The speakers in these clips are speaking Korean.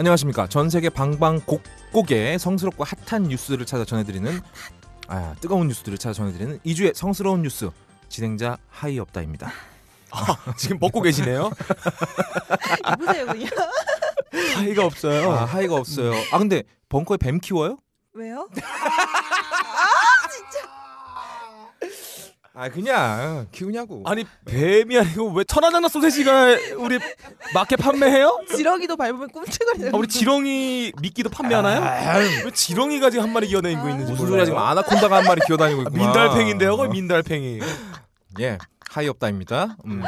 안녕하십니까. 전 세계 방방곡곡의 성스럽고 핫한 뉴스를 찾아 전해드리는 아, 뜨거운 뉴스들을 찾아 전해드리는 2주의 성스러운 뉴스 진행자 하이업다입니다. 아, 지금 벗고 계시네요. 입으세요 하이가 없어요. 아, 하이가 없어요. 아 근데 벙커에 뱀 키워요? 왜요? 아 그냥 키우냐고. 아니 뱀이 아니고 왜 천하장사 소세지가 우리 마켓 판매해요? 지렁이도 밟으면 꿈틀거리는. 아, 우리 지렁이 미끼도 판매하나요? 아, 왜 지렁이가 지금 한 마리 기어다니고 있는지 무슨 소리야 지금 아나콘다가 한 마리 기어다니고 있고. 민달팽인데요, 거의 민달팽이. 예, 하이 없다입니다. 음.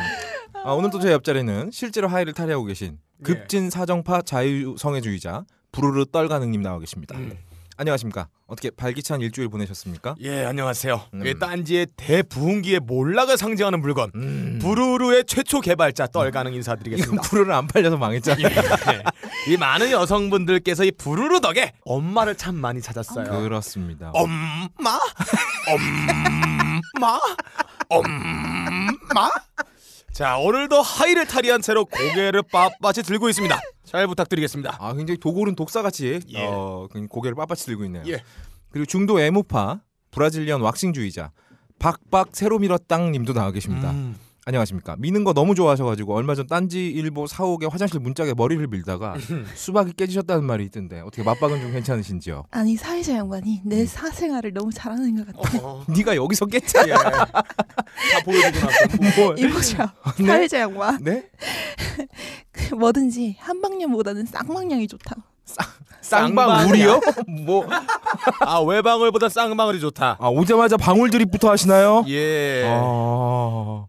아, 오늘 도 저희 옆자리는 실제로 하이를 탈애하고 계신 예. 급진 사정파 자유성애주의자 부르르 떨가능님 나와 계십니다. 음. 안녕하십니까. 어떻게 발기찬 일주일 보내셨습니까? 예, 안녕하세요. 음. 예, 딴지의 대부흥기에 몰락을 상징하는 물건, 음. 부루루의 최초 개발자 떨가능 음. 인사드리겠습니다. 부루루 안 팔려서 망했잖아요. 예, 이 많은 여성분들께서 이 부루루 덕에 엄마를 참 많이 찾았어요. 그렇습니다. 엄마, 엄마, 엄마. 자, 오늘도 하이를 탈의한 채로 고개를 빳빳이 들고 있습니다. 잘 부탁드리겠습니다. 아 굉장히 도골은 독사같이 예. 어, 고개를 빳빳이 들고 있네요. 예. 그리고 중도 애모파 브라질리언 왁싱주의자 박박 새로 밀었땅님도 나와 계십니다. 음. 안녕하십니까. 미는 거 너무 좋아하셔가지고 얼마 전 딴지 일보 사옥의 화장실 문짝에 머리를 밀다가 수박이 깨지셨다는 말이 있던데 어떻게 맞박은 좀 괜찮으신지요? 아니 사회자 양반이 내 음. 사생활을 너무 잘하는 것 같아. 어. 네가 여기서 깼잖 예. 다 보여주고 나서. 이보죠. 사회자 양반. 네? 그 뭐든지 한방년보다는 쌍방향이 좋다. 쌍방울이요? 뭐? 아 외방울보다 쌍방울이 좋다. 아 오자마자 방울드립부터 하시나요? 예. 아...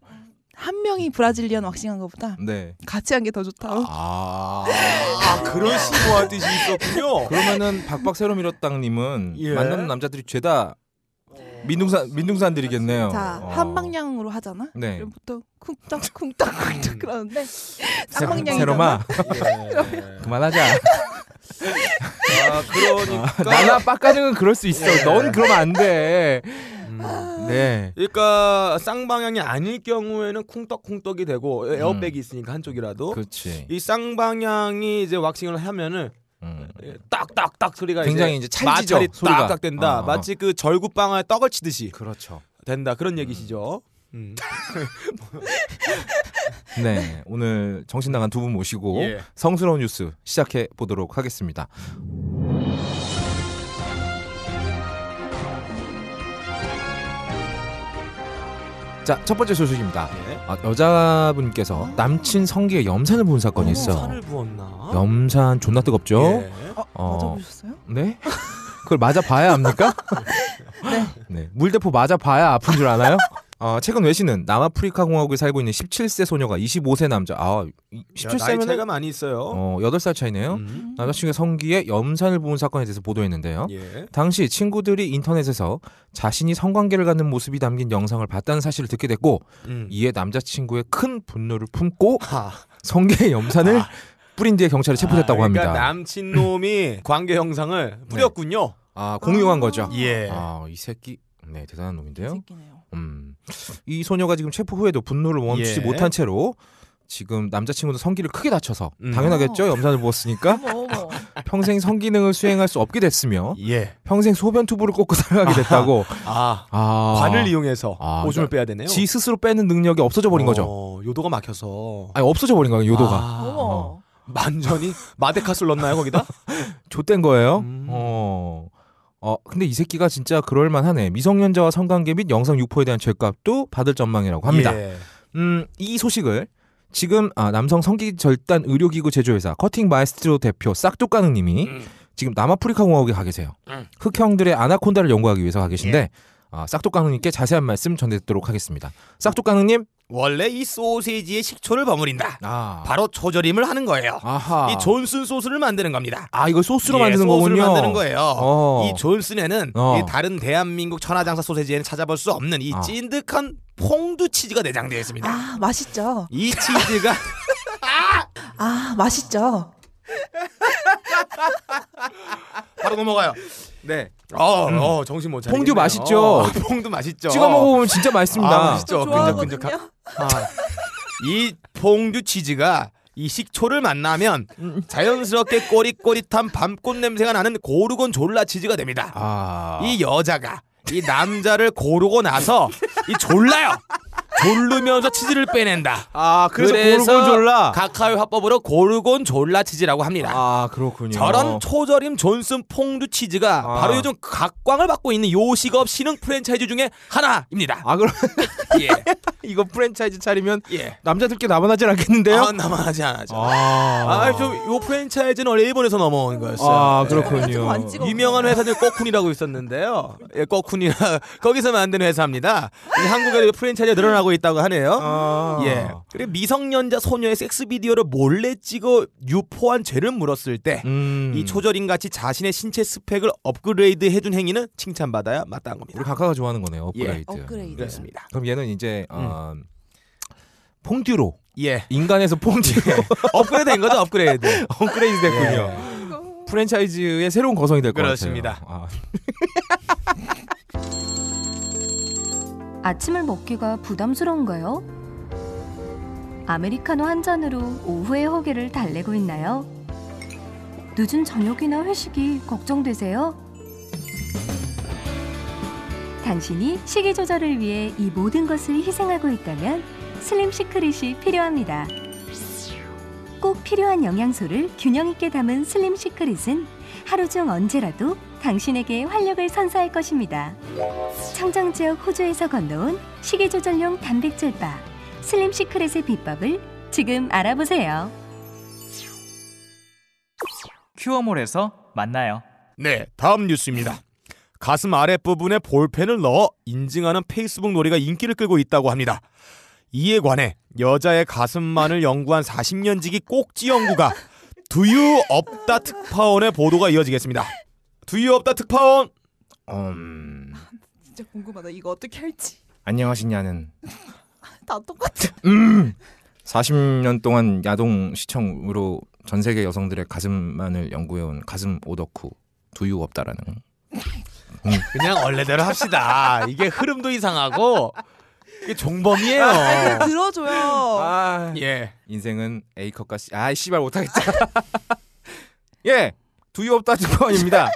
한 명이 브라질리언 왁싱한 것보다 네. 같이 한 게 더 좋다고. 아, 아 그런 시도와 뜻이 있었군요. 그러면은 박박새로 밀었당님은 예. 만나 남자들이 죄다 민둥산 민둥산들이겠네요. 자, 어. 한 방향으로 하잖아. 네. 그럼 보통 쿵딱 쿵딱 쿵딱 그러는데 한 방향이 로마 그만하자. 아, 그러니까 어, 나나 빡가능은 그럴 수 있어. 예. 넌 그러면 안 돼. 음, 아. 네. 그러니까 쌍방향이 아닐 경우에는 쿵떡쿵떡이 되고 에어백이 음. 있으니까 한쪽이라도. 그렇지. 이 쌍방향이 이제 왁싱을 하면은 음. 예, 딱딱딱 소리가 굉장히 이제, 이제 찰지죠 소리가 딱딱 된다. 어, 어. 마치 그 절구방아에 떡을 치듯이. 그렇죠. 된다 그런 얘기시죠. 음. 네, 오늘 정신 나간 두 분 모시고 예. 성스러운 뉴스 시작해 보도록 하겠습니다. 자, 첫 번째 소식입니다. 예. 아, 여자분께서 아. 남친 성기에 염산을 부은 사건이 어, 있어요. 산을 부었나? 염산 존나 뜨겁죠? 예. 어, 어. 맞아보셨어요? 네? 그걸 맞아봐야 합니까? 네. 네. 물대포 맞아봐야 아픈 줄 아나요? 어, 최근 외신은 남아프리카 공화국에 살고 있는 17세 소녀가 25세 남자 아 17세면 차이가 많이 있어요. 어, 8살 차이네요. 음. 남자친구의 성기에 염산을 부은 사건에 대해서 보도했는데요. 예. 당시 친구들이 인터넷에서 자신이 성관계를 갖는 모습이 담긴 영상을 봤다는 사실을 듣게 됐고 음. 이에 남자친구의 큰 분노를 품고 하. 성기에 염산을 아. 뿌린 뒤에 경찰에 체포됐다고 아, 그러니까 합니다. 남친 놈이 관계 영상을 네. 뿌렸군요. 네. 아 공유한 거죠. 예. 아이 새끼 네 대단한 놈인데요. 새끼네요. 음. 이 소녀가 지금 체포 후에도 분노를 멈추지 예. 못한 채로 지금 남자친구도 성기를 크게 다쳐서 음. 당연하겠죠 염산을 부었으니까 뭐, 뭐, 뭐. 평생 성기능을 수행할 수 없게 됐으며 예. 평생 소변 투부를 꽂고 살아가게 됐다고 아, 아. 관을 이용해서 아, 그러니까 오줌을 빼야 되네요 지 스스로 빼는 능력이 없어져 버린 어, 거죠 요도가 막혀서 아니 없어져 버린 거예요 요도가 아. 어. 만전히 마데카스를 넣나요 거기다 좆된 거예요 음. 어. 어, 근데 이 새끼가 진짜 그럴만하네. 미성년자와 성관계 및 영상 유포에 대한 죄값도 받을 전망이라고 합니다. 예. 음, 이 소식을 지금 아, 남성 성기 절단 의료기구 제조회사 커팅 마이스트로 대표 싹둑가능님이 음. 지금 남아프리카 공화국에 가 계세요. 음. 흑형들의 아나콘다를 연구하기 위해서 가 계신데 예. 아, 싹둑가능님께 자세한 말씀 전해드리도록 하겠습니다. 싹둑가능님 원래 이 소세지에 식초를 버무린다. 아. 바로 초절임을 하는 거예요. 아하. 이 존슨 소스를 만드는 겁니다. 아이거 소스로 예, 만드는 소스를 거군요. 만드는 거예요. 어. 이 존슨에는 어. 이 다른 대한민국 천하장사 소세지에는 찾아볼 수 없는 이 아. 찐득한 퐁두 치즈가 내장되어 있습니다. 아 맛있죠. 이 치즈가 아! 맛있죠. 바로 넘어가요. 네. 어, 음. 어 정신 못차리겠요 퐁듀 맛있죠? 어, 퐁듀 맛있죠. 찍어 먹어보면 진짜 맛있습니다. 아, 맛있죠. 저적끈적하 아. 이 봉듀 치즈가 이 식초를 만나면 자연스럽게 꼬릿꼬릿한 밤꽃 냄새가 나는 고르곤 졸라 치즈가 됩니다. 아. 이 여자가 이 남자를 고르고 나서 이 졸라요. 졸르면서 치즈를 빼낸다. 아, 그래서, 그래서 고르곤졸라. 가카이 화법으로 고르곤졸라 치즈라고 합니다. 아, 그렇군요. 저런 초절임 존슨 퐁듀 치즈가 아. 바로 요즘 각광을 받고 있는 요식업 신흥 프랜차이즈 중에 하나입니다. 아, 그럼 예. 이거 프랜차이즈 차리면 예. 남자들께 남아나진 않겠는데요? 아, 남아나지 않아죠. 아, 아 좀요 프랜차이즈는 원래 일본에서 넘어온 거였어요. 아, 예. 그렇군요. 예. 유명한 회사 중에 꺼쿤이라고 있었는데요. 예, 꺼쿤이라 거기서 만든 회사입니다. 한국에도 프랜차이즈 늘어나고 하고 있다고 하네요. 아. 예. 그리고 미성년자 소녀의 섹스 비디오를 몰래 찍어 유포한 죄를 물었을 때이 음. 초절인 같이 자신의 신체 스펙을 업그레이드 해준 행위는 칭찬받아야 마땅한 겁니다. 우리 각하가 좋아하는 거네요. 업그레이드. 예. 업그레이드. 그렇습니다. 네. 그럼 얘는 이제 어, 퐁듀로. 예. 인간에서 퐁듀로 예. 업그레이드 된 거죠. 업그레이드. 업그레이드 됐군요. 예. 프랜차이즈의 새로운 거성이 될 것 같아요. 그렇습니다. 아. 아침을 먹기가 부담스러운가요? 아메리카노 한 잔으로 오후의 허기를 달래고 있나요? 늦은 저녁이나 회식이 걱정되세요? 당신이 식이 조절을 위해 이 모든 것을 희생하고 있다면 슬림 시크릿이 필요합니다. 꼭 필요한 영양소를 균형 있게 담은 슬림 시크릿은 하루 중 언제라도 당신에게 활력을 선사할 것입니다. 청정 지역 호주에서 건너온 식이 조절용 단백질 바 슬림 시크릿의 비법을 지금 알아보세요. 큐어몰에서 만나요. 네, 다음 뉴스입니다. 가슴 아랫부분에 볼펜을 넣어 인증하는 페이스북 놀이가 인기를 끌고 있다고 합니다. 이에 관해 여자의 가슴만을 연구한 40년지기 꼭지 연구가 두유 없다 특파원의 보도가 이어지겠습니다. 두유 없다 특파원. 음. 진짜 궁금하다. 이거 어떻게 할지. 안녕하시냐는. 다 똑같아. 음. 40년 동안 야동 시청으로 전 세계 여성들의 가슴만을 연구해온 가슴 오덕후 두유 없다라는. 음. 그냥 원래대로 합시다. 이게 흐름도 이상하고 이게 종범이에요. 아, 들어줘요. 아, 예. 인생은 A컷과 C. 아 씨발 못하겠다. 예. 두유 없다 두건입니다.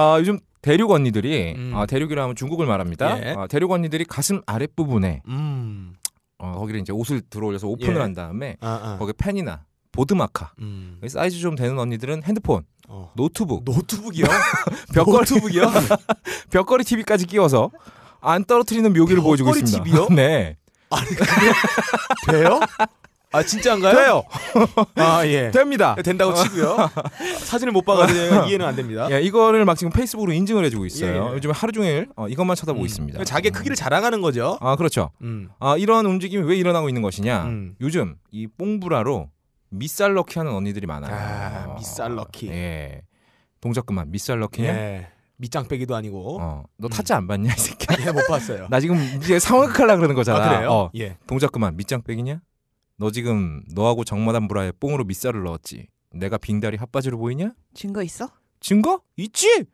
아, 요즘 대륙 언니들이 음. 아, 대륙이라 하면 중국을 말합니다. 예. 아, 대륙 언니들이 가슴 아랫 부분에 음. 어, 거기를 이제 옷을 들어올려서 오픈을 예. 한 다음에 아, 아. 거기 에 펜이나 보드마카 음. 사이즈 좀 되는 언니들은 핸드폰 어. 노트북 노트북이요 벽걸이 노트북이요 벽걸이 TV까지 끼워서 안 떨어뜨리는 묘기를 보여주고 있습니다. TV요? 네. 아니 돼요? 아 진짜인가요? 돼요. 아 예. 됩니다. 네, 된다고 치고요. 사진을 못 봐가지고 아. 이해는 안 됩니다. 예, 이거를 막 지금 페이스북으로 인증을 해주고 있어요. 예. 예. 요즘 하루 종일 어, 이것만 쳐다보고 음. 있습니다. 자기 음. 크기를 자랑하는 거죠. 아 그렇죠. 음. 아 이런 움직임이 왜 일어나고 있는 것이냐? 음. 요즘 이 뽕브라로 밑살 넣기 하는 언니들이 많아요. 아, 밑살 넣기. 예. 동작 그만. 밑살 넣기냐? 예. 밑장 빼기도 아니고. 어, 너 음. 타짜 안 봤냐 이 새끼야? 아, 예, 못 봤어요. 나 지금 이제 상황극 하려 그러는 거잖아. 아, 그래요? 어, 예. 동작 그만. 밑장 빼기냐? 너 지금 너하고 정마담브라에 뽕으로 밑살을 넣었지. 내가 빙다리 핫바지로 보이냐? 증거 있어? 증거? 있지.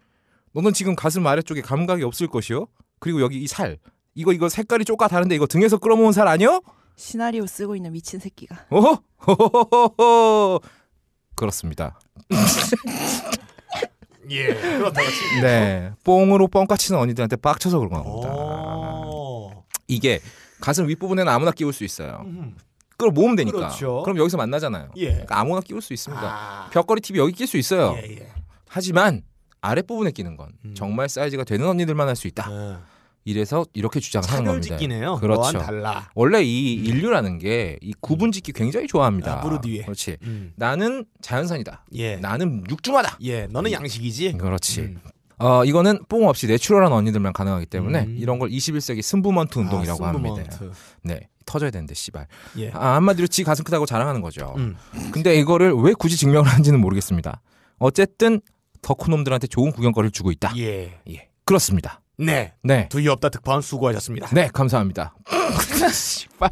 너는 지금 가슴 아래쪽에 감각이 없을 것이요. 그리고 여기 이 살. 이거 이거 색깔이 쪼까 다른데 이거 등에서 끌어모은 살 아니요? 시나리오 쓰고 있는 미친 새끼가. 어허. 호호호호호. 그렇습니다. 예. 그렇다. 네. 뽕으로 뻥까치는 언니들한테 빡쳐서 그런 겁니다. 이게 가슴 윗부분에는 아무나 끼울 수 있어요. 음. 그걸 모으면 되니까. 그렇죠. 그럼 여기서 만나잖아요. 예. 그러니까 아무나 끼울 수 있습니다. 아. 벽걸이 TV 여기 낄수 있어요. 예, 예. 하지만 아랫부분에 끼는 건 음. 정말 사이즈가 되는 언니들만 할 수 있다. 음. 이래서 이렇게 주장하는 겁니다. 짓기네요. 그렇죠. 원래 이 인류라는 게 이 구분 짓기 굉장히 좋아합니다. 앞으로 아, 뒤에. 그렇지. 음. 나는 자연산이다. 예. 나는 육중하다. 예. 너는 양식이지. 그렇지. 음. 어, 이거는 뽕 없이 내추럴한 언니들만 가능하기 때문에 음. 이런 걸 21세기 승부먼트 운동이라고 아, 승부먼트. 합니다. 네. 터져야 되는데 씨발. 예. 아, 한마디로 지 가슴 크다고 자랑하는 거죠. 음. 근데 이거를 왜 굳이 증명을 하는지는 모르겠습니다. 어쨌든 덕후놈들한테 좋은 구경거리를 주고 있다. 예. 예. 그렇습니다. 네. 네. 두이 없다 특파원 수고하셨습니다. 네, 감사합니다. 씨발.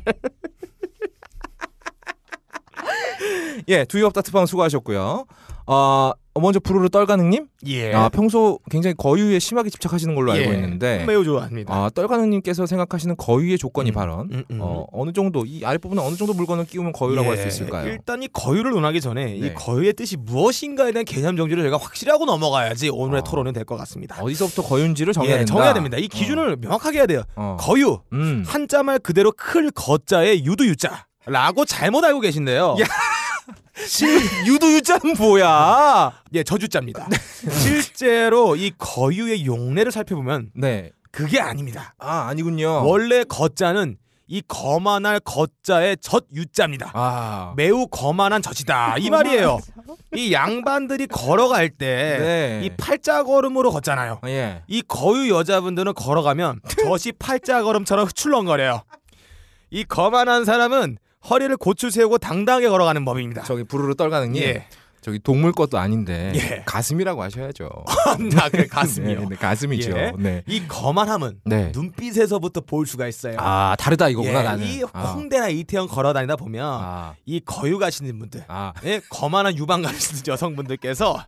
예, 두이 없다 특파원 수고하셨고요. 어, 어, 먼저 부르르 떨가능님? 예. 아, 평소 굉장히 거유에 심하게 집착하시는 걸로 알고 예. 있는데 매우 좋아합니다. 아, 떨가능님께서 생각하시는 거유의 조건이 음. 발언. 음, 음. 어, 어느 정도 이 아랫부분은 어느 정도 물건을 끼우면 거유라고 예. 할수 있을까요? 일단 이 거유를 논하기 전에 네. 이 거유의 뜻이 무엇인가에 대한 개념 정리를 제가 확실히 하고 넘어가야지 오늘의 어. 토론은 될 것 같습니다. 어디서부터 거유인지를 정해야 예, 정해야 됩니다. 이 기준을 어. 명확하게 해야 돼요. 어. 거유 음. 한자 말 그대로 클 거자에 유두유자. 라고 잘못 알고 계신데요. 유두유자는 뭐야? 예, 저주자입니다. 네. 실제로 이 거유의 용례를 살펴보면 네. 그게 아닙니다. 아, 아니군요. 원래 거자는 이 거만할 거자의 젖유자입니다. 아. 매우 거만한 젖이다. 이 말이에요. 이 양반들이 걸어갈 때 네. 이 팔자 걸음으로 걷잖아요. 아, 예. 이 거유 여자분들은 걸어가면 젖이 팔자 걸음처럼 출렁거려요이 거만한 사람은 허리를 고추 세우고 당당하게 걸어가는 법입니다. 저기 부르르 떨가는 게 예. 저기 동물 것도 아닌데 예. 가슴이라고 하셔야죠. 아, 나 그래 가슴이요. 네, 네, 가슴이죠. 예. 네. 이 거만함은 네. 눈빛에서부터 볼 수가 있어요. 아 다르다 이거구나 예. 나는. 이 아. 홍대나 아. 이태원 걸어다니다 보면 아. 이 거유 가시는 분들, 아. 예, 거만한 유방 가시는 여성분들께서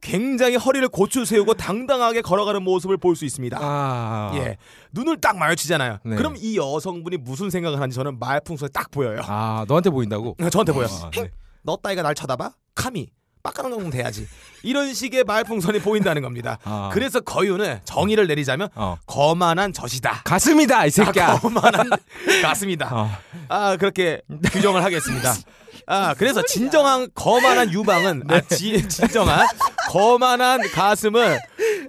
굉장히 허리를 고추 세우고 네. 당당하게 걸어가는 모습을 볼 수 있습니다. 아... 예, 눈을 딱 마주치잖아요. 네. 그럼 이 여성분이 무슨 생각을 하는지 저는 말풍선에 딱 보여요. 아, 너한테 보인다고? 아, 저한테 보여. 아, 네. 너 따위가 날 쳐다봐? 카미. 빡가는 정도 돼야지. 이런 식의 말풍선이 보인다는 겁니다. 아. 그래서 거유는 정의를 내리자면 어. 거만한 젖이다. 가슴이다 이 새끼야. 아, 거만한 가슴이다. 어. 아 그렇게 규정을 하겠습니다. 아 그래서 진정한 거만한 네. 유방은 아, 지, 진정한 거만한 가슴은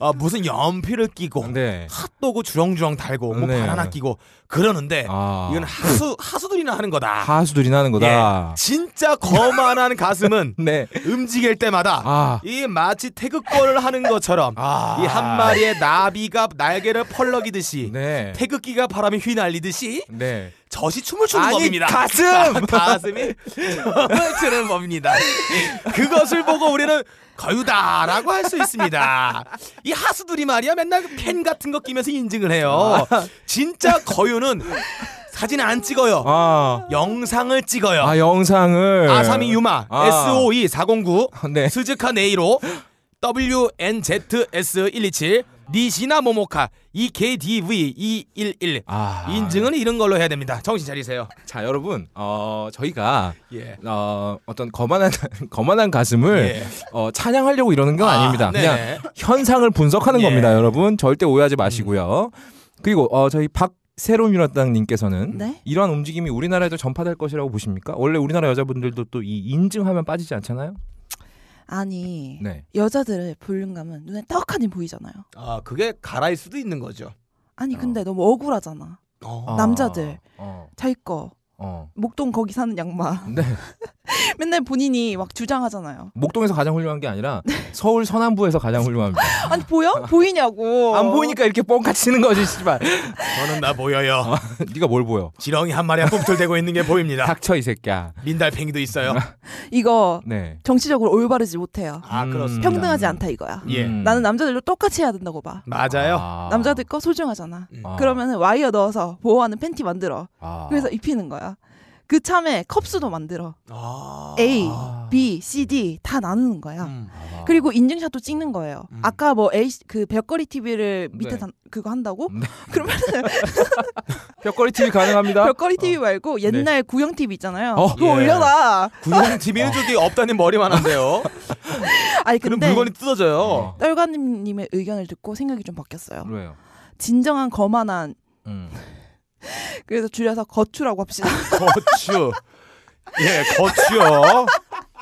아, 어, 무슨 연필을 끼고 네. 핫도그 주렁주렁 달고 뭐 네. 바나나 끼고 그러는데 아. 이건 하수 하수들이나 하는 거다. 하수들이나 하는 거다. 예. 진짜 거만한 가슴은 네. 움직일 때마다 아. 이 마치 태극권을 하는 것처럼 아. 이한 마리의 나비가 날개를 펄럭이듯이 네. 태극기가 바람에 휘날리듯이 네. 저시 춤을 추는 아니, 법입니다. 가슴 아, 가슴이 춤을 네. 추는 법입니다. 그것을 보고 우리는 거유다라고 할 수 있습니다. 이 하수들이 말이야 맨날 펜 같은 거 끼면서 인증을 해요. 아. 진짜 거유는 사진 안 찍어요. 아. 영상을 찍어요. 아 영상을 아사미 유마 아. SOE 409 네. 스즈카 네이로 WNZS127 니시나 모모카 EKDV211 e 아... 인증은 네. 이런 걸로 해야 됩니다. 정신 차리세요. 자 여러분 어, 저희가 예. 어, 어떤 거만한 거만한 가슴을 예. 어, 찬양하려고 이러는 건 아, 닙니다 그냥 현상을 분석하는 예. 겁니다. 여러분 절대 오해하지 음. 마시고요. 음. 그리고 어, 저희 박 새로미라당님께서는 네? 이러한 움직임이 우리나라에도 전파될 것이라고 보십니까? 원래 우리나라 여자분들도 또 이 인증하면 빠지지 않잖아요. 아니 네. 여자들의 볼륨감은 눈에 떡하니 보이잖아요. 아 그게 가라일 수도 있는 거죠. 아니 근데 어. 너무 억울하잖아. 어. 아. 남자들 어. 자기 거 어. 목동 거기 사는 양마. 네. 맨날 본인이 막 주장하잖아요. 목동에서 가장 훌륭한 게 아니라 네. 서울 서남부에서 가장 훌륭합니다. 아니 보여? 보이냐고. 안 보이니까 이렇게 뻥같 치는 거지, 씨발. 저는 나 보여요. 어, 네가 뭘 보여? 지렁이 한 마리 꿈틀대고 있는 게 보입니다. 닥쳐 이 새끼야. 민달팽이도 있어요. 이거 네. 정치적으로 올바르지 못해요. 아 음. 그렇습니다. 평등하지 않다 이거야. 예. 음. 나는 남자들도 똑같이 해야 된다고 봐. 맞아요. 아. 남자들 거 소중하잖아. 음. 아. 그러면 와이어 넣어서 보호하는 팬티 만들어. 아. 그래서 입히는 거야. 그 참에 컵수도 만들어. 아~ A, B, C, D 다 나누는 거야. 음. 아. 그리고 인증샷도 찍는 거예요. 음. 아까 뭐 A 그 벽걸이 TV를 밑에 네. 단, 그거 한다고? 네. 그러면 벽걸이 TV 가능합니다. 벽걸이 TV 어. 말고 네. 옛날 네. 구형 TV 있잖아요. 어. 그거 예. 올려놔. 구형 TV는 저기 어. 없다님 머리만 한데요. 아니 근데 그럼 물건이 뜯어져요. 네. 떨관님의 의견을 듣고 생각이 좀 바뀌었어요. 왜요? 진정한 거만한 음. 그래서 줄여서 거추라고 합시다. 거추. 예, 거추요.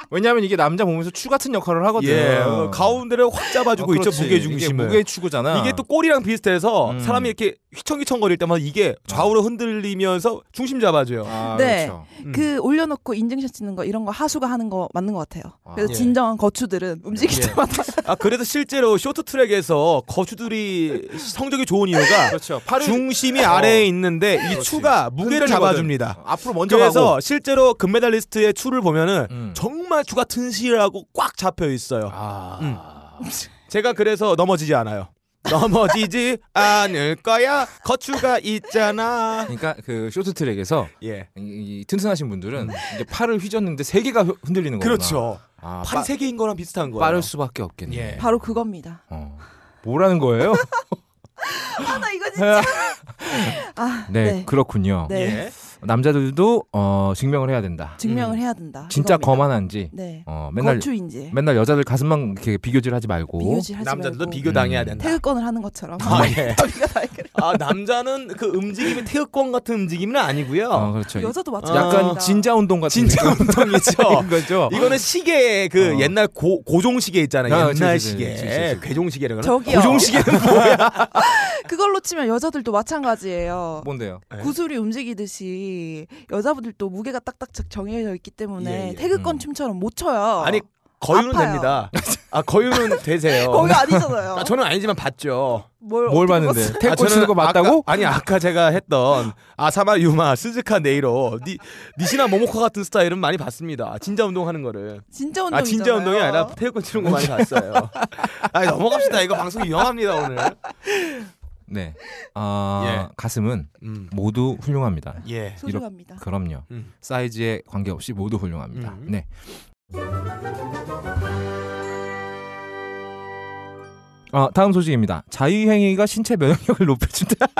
왜냐하면 이게 남자 몸에서 추 같은 역할을 하거든요. 예, 어. 가운데를 확 아, 잡아주고 어, 있죠 무게 중심을. 무게 추구잖아. 이게 또 꼬리랑 비슷해서 음. 사람이 이렇게 휘청휘청거릴 때마다 이게 좌우로 흔들리면서 중심 잡아줘요. 아, 네, 그렇죠. 그 음. 올려놓고 인증샷 찍는 거 이런 거 하수가 하는 거 맞는 것 같아요. 아, 그래서 예. 진정한 거추들은 움직일 예. 때마다. 아 그래서 실제로 쇼트트랙에서 거추들이 성적이 좋은 이유가 그렇죠. 중심이 어. 아래에 있는데 이 그렇지. 추가 무게를 흔들거든. 잡아줍니다. 앞으로 먼저 그래서 가고. 실제로 금메달리스트의 추를 보면은 음. 정말 말투 같은 시라고 꽉 잡혀 있어요. 아... 음. 제가 그래서 넘어지지 않아요. 넘어지지 않을 거야. 거추가 있잖아. 그러니까 그 쇼트트랙에서 예. 이 튼튼하신 분들은 이제 팔을 휘졌는데 세 개가 흔들리는 거구나. 그렇죠. 아, 팔이 세 개인 거랑 비슷한 거예요. 빠를 수밖에 없겠네. 예. 바로 그겁니다. 어. 뭐라는 거예요? 아나 이거 진짜. 아, 네, 네, 그렇군요. 네. 예. 남자들도 어, 증명을 해야 된다. 증명을 음. 해야 된다. 진짜 이겁니다. 거만한지. 네. 어, 맨날 거추인지. 맨날 여자들 가슴만 이렇게 비교질하지 말고. 비교질하지 남자들도 말고. 비교 당해야 음. 된다. 태극권을 하는 것처럼. 아, 예. 아 남자는 그 움직임이 태극권 같은 움직임은 아니고요. 어, 그렇죠. 여자도 어, 마찬가지. 약간 진자 운동 같은. 진자 운동이죠. 이거는 시계 그 어. 옛날 고, 고종 시계 있잖아요. 아, 옛날 그치, 그치, 시계, 괴종 시계라고. 저기요. 고종 시계는 뭐야? 그걸로 치면 여자들도 마찬가지예요. 뭔데요? 네. 구슬이 움직이듯이 여자분들도 무게가 딱딱 정해져 있기 때문에 예, 예. 태극권 음. 춤처럼 못 춰요. 아니 거유는 아파요. 됩니다. 아 거유는 되세요. 거유 아니잖아요. 아, 저는 아니지만 봤죠. 뭘, 뭘 봤는데? 태권 치는 아, 거 맞다고? 아까, 아니 아까 제가 했던 아사마 유마, 스즈카 네이로, 니, 니시나 모모카 같은 스타일은 많이 봤습니다. 아, 진짜 운동하는 거를. 진짜 운동. 아 진짜 운동이 아니라 태권 치는 거 많이 봤어요. 아 넘어갑시다. 이거 방송 위험합니다 오늘. 네. 아, 예. 가슴은 음. 모두 훌륭합니다. 예. 소중합니다. 이렇, 그럼요. 음. 사이즈에 관계없이 모두 훌륭합니다. 음. 네. 아, 다음 소식입니다. 자유행위가 신체 면역력을 높여준다.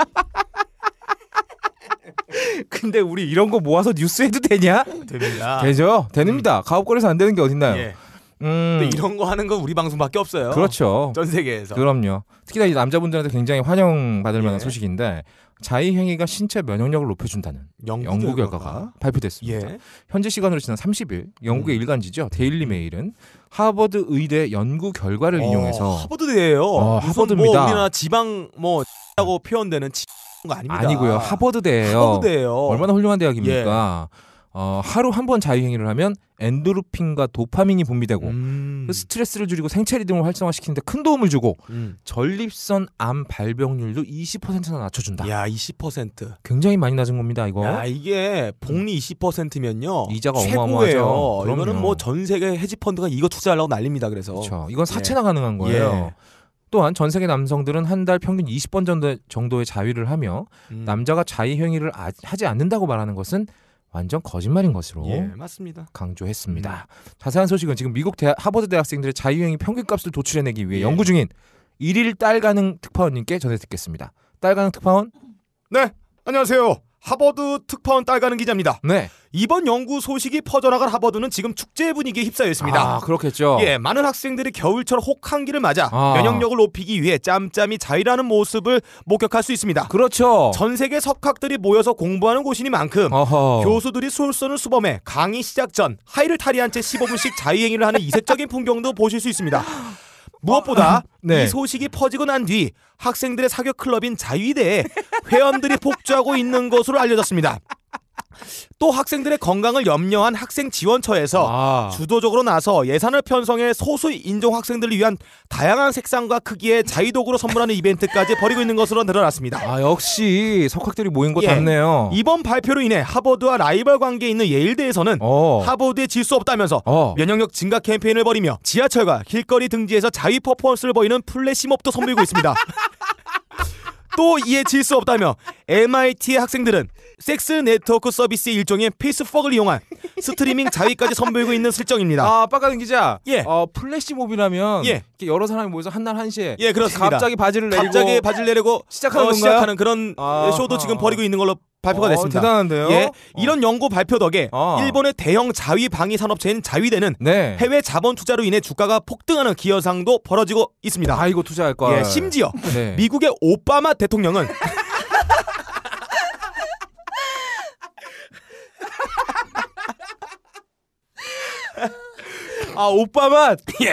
근데 우리 이런 거 모아서 뉴스 해도 되냐? 됩니다. 되죠? 됩니다. 음. 가업거래에서 안 되는 게 어딨나요? 예. 음. 이런 거 하는 건 우리 방송밖에 없어요. 그렇죠. 전 세계에서. 그럼요. 특히나 이 남자분들한테 굉장히 환영받을 예. 만한 소식인데 자의 행위가 신체 면역력을 높여준다는 연구, 연구 결과가, 결과가 발표됐습니다. 예. 현재 시간으로 지난 30일 영국의 음. 일간지죠 데일리 음. 메일은 하버드 의대 연구 결과를 어, 이용해서 하버드대예요. 어, 하버드입니다. 뭐 우리나 지방 뭐라고 표현되는 거 아닙니다. 아니고요 하버드대예요. 하버드예요 얼마나 훌륭한 대학입니까? 예. 어, 하루 한 번 자유행위를 하면 엔도르핀과 도파민이 분비되고 음. 그 스트레스를 줄이고 생체 리듬을 활성화시키는데 큰 도움을 주고 음. 전립선 암 발병률도 20%나 낮춰준다. 야, 20%. 굉장히 많이 낮은 겁니다, 이거. 야, 이게 복리 20%면요. 이자가 어마어마하죠. 이거는 뭐전 세계 헤지펀드가 이거 투자하려고 난립니다. 그래서. 그렇죠. 이건 예. 사채나 예. 가능한 거예요. 예. 또한 전 세계 남성들은 한 달 평균 20번 정도, 의 자위를 하며 음. 남자가 자위 행위를 아, 하지 않는다고 말하는 것은 완전 거짓말인 것으로 예, 맞습니다. 강조했습니다. 음. 자세한 소식은 지금 미국 대학, 하버드 대학생들의 자유행위 평균값을 도출해내기 위해 예. 연구 중인 일일 딸 가능 특파원님께 전해 듣겠습니다. 딸 가능 특파원. 네, 안녕하세요. 하버드 특파원 딸가는 기자입니다. 네. 이번 연구 소식이 퍼져나갈 하버드는 지금 축제 분위기에 휩싸여 있습니다. 아, 그렇겠죠. 예, 많은 학생들이 겨울철 혹한기를 맞아 아. 면역력을 높이기 위해 짬짬이 자위하는 모습을 목격할 수 있습니다. 그렇죠. 전 세계 석학들이 모여서 공부하는 곳이니만큼 어허. 교수들이 솔선을 수범해 강의 시작 전 하이를 탈의한 채 15분씩 자위 행위를 하는 이색적인 풍경도 보실 수 있습니다. 무엇보다 어, 아. 네. 이 소식이 퍼지고 난 뒤 학생들의 사교 클럽인 자위대에 회원들이 복주하고 있는 것으로 알려졌습니다. 또 학생들의 건강을 염려한 학생 지원처에서 아. 주도적으로 나서 예산을 편성해 소수 인종 학생들을 위한 다양한 색상과 크기의 자의도구로 선물하는 이벤트까지 벌이고 있는 것으로 드러났습니다. 아 역시 석학들이 모인 것 예. 같네요. 이번 발표로 인해 하버드와 라이벌 관계에 있는 예일대에서는 어. 하버드에 질 수 없다면서 어. 면역력 증가 캠페인을 벌이며 지하철과 길거리 등지에서 자위 퍼포먼스를 벌이는 플래시몹도 선보이고 있습니다. 또 이에 질 수 없다며 m i t 학생들은 섹스 네트워크 서비스의 일종인 페이스퍽을 이용한 스트리밍 자위까지 선보이고 있는 실정입니다. 아, 빠가는 기자. 예. 어, 플래시몹이라면 예. 이렇게 여러 사람이 모여서 한날 한시에 예, 그렇습니다. 갑자기 바지를 내리고 갑자기 바지를 내리고 시작하는, 어, 시작하는 그런 아, 쇼도 아. 지금 벌이고 있는 걸로 발표가 어, 됐습니다. 대단한데요. 예, 어. 이런 연구 발표 덕에 어. 일본의 대형 자위 방위 산업체인 자위대는 네. 해외 자본 투자로 인해 주가가 폭등하는 기여상도 벌어지고 있습니다. 아 이거 투자할 거. 예, 심지어 네. 미국의 오바마 대통령은 아 오바마 예.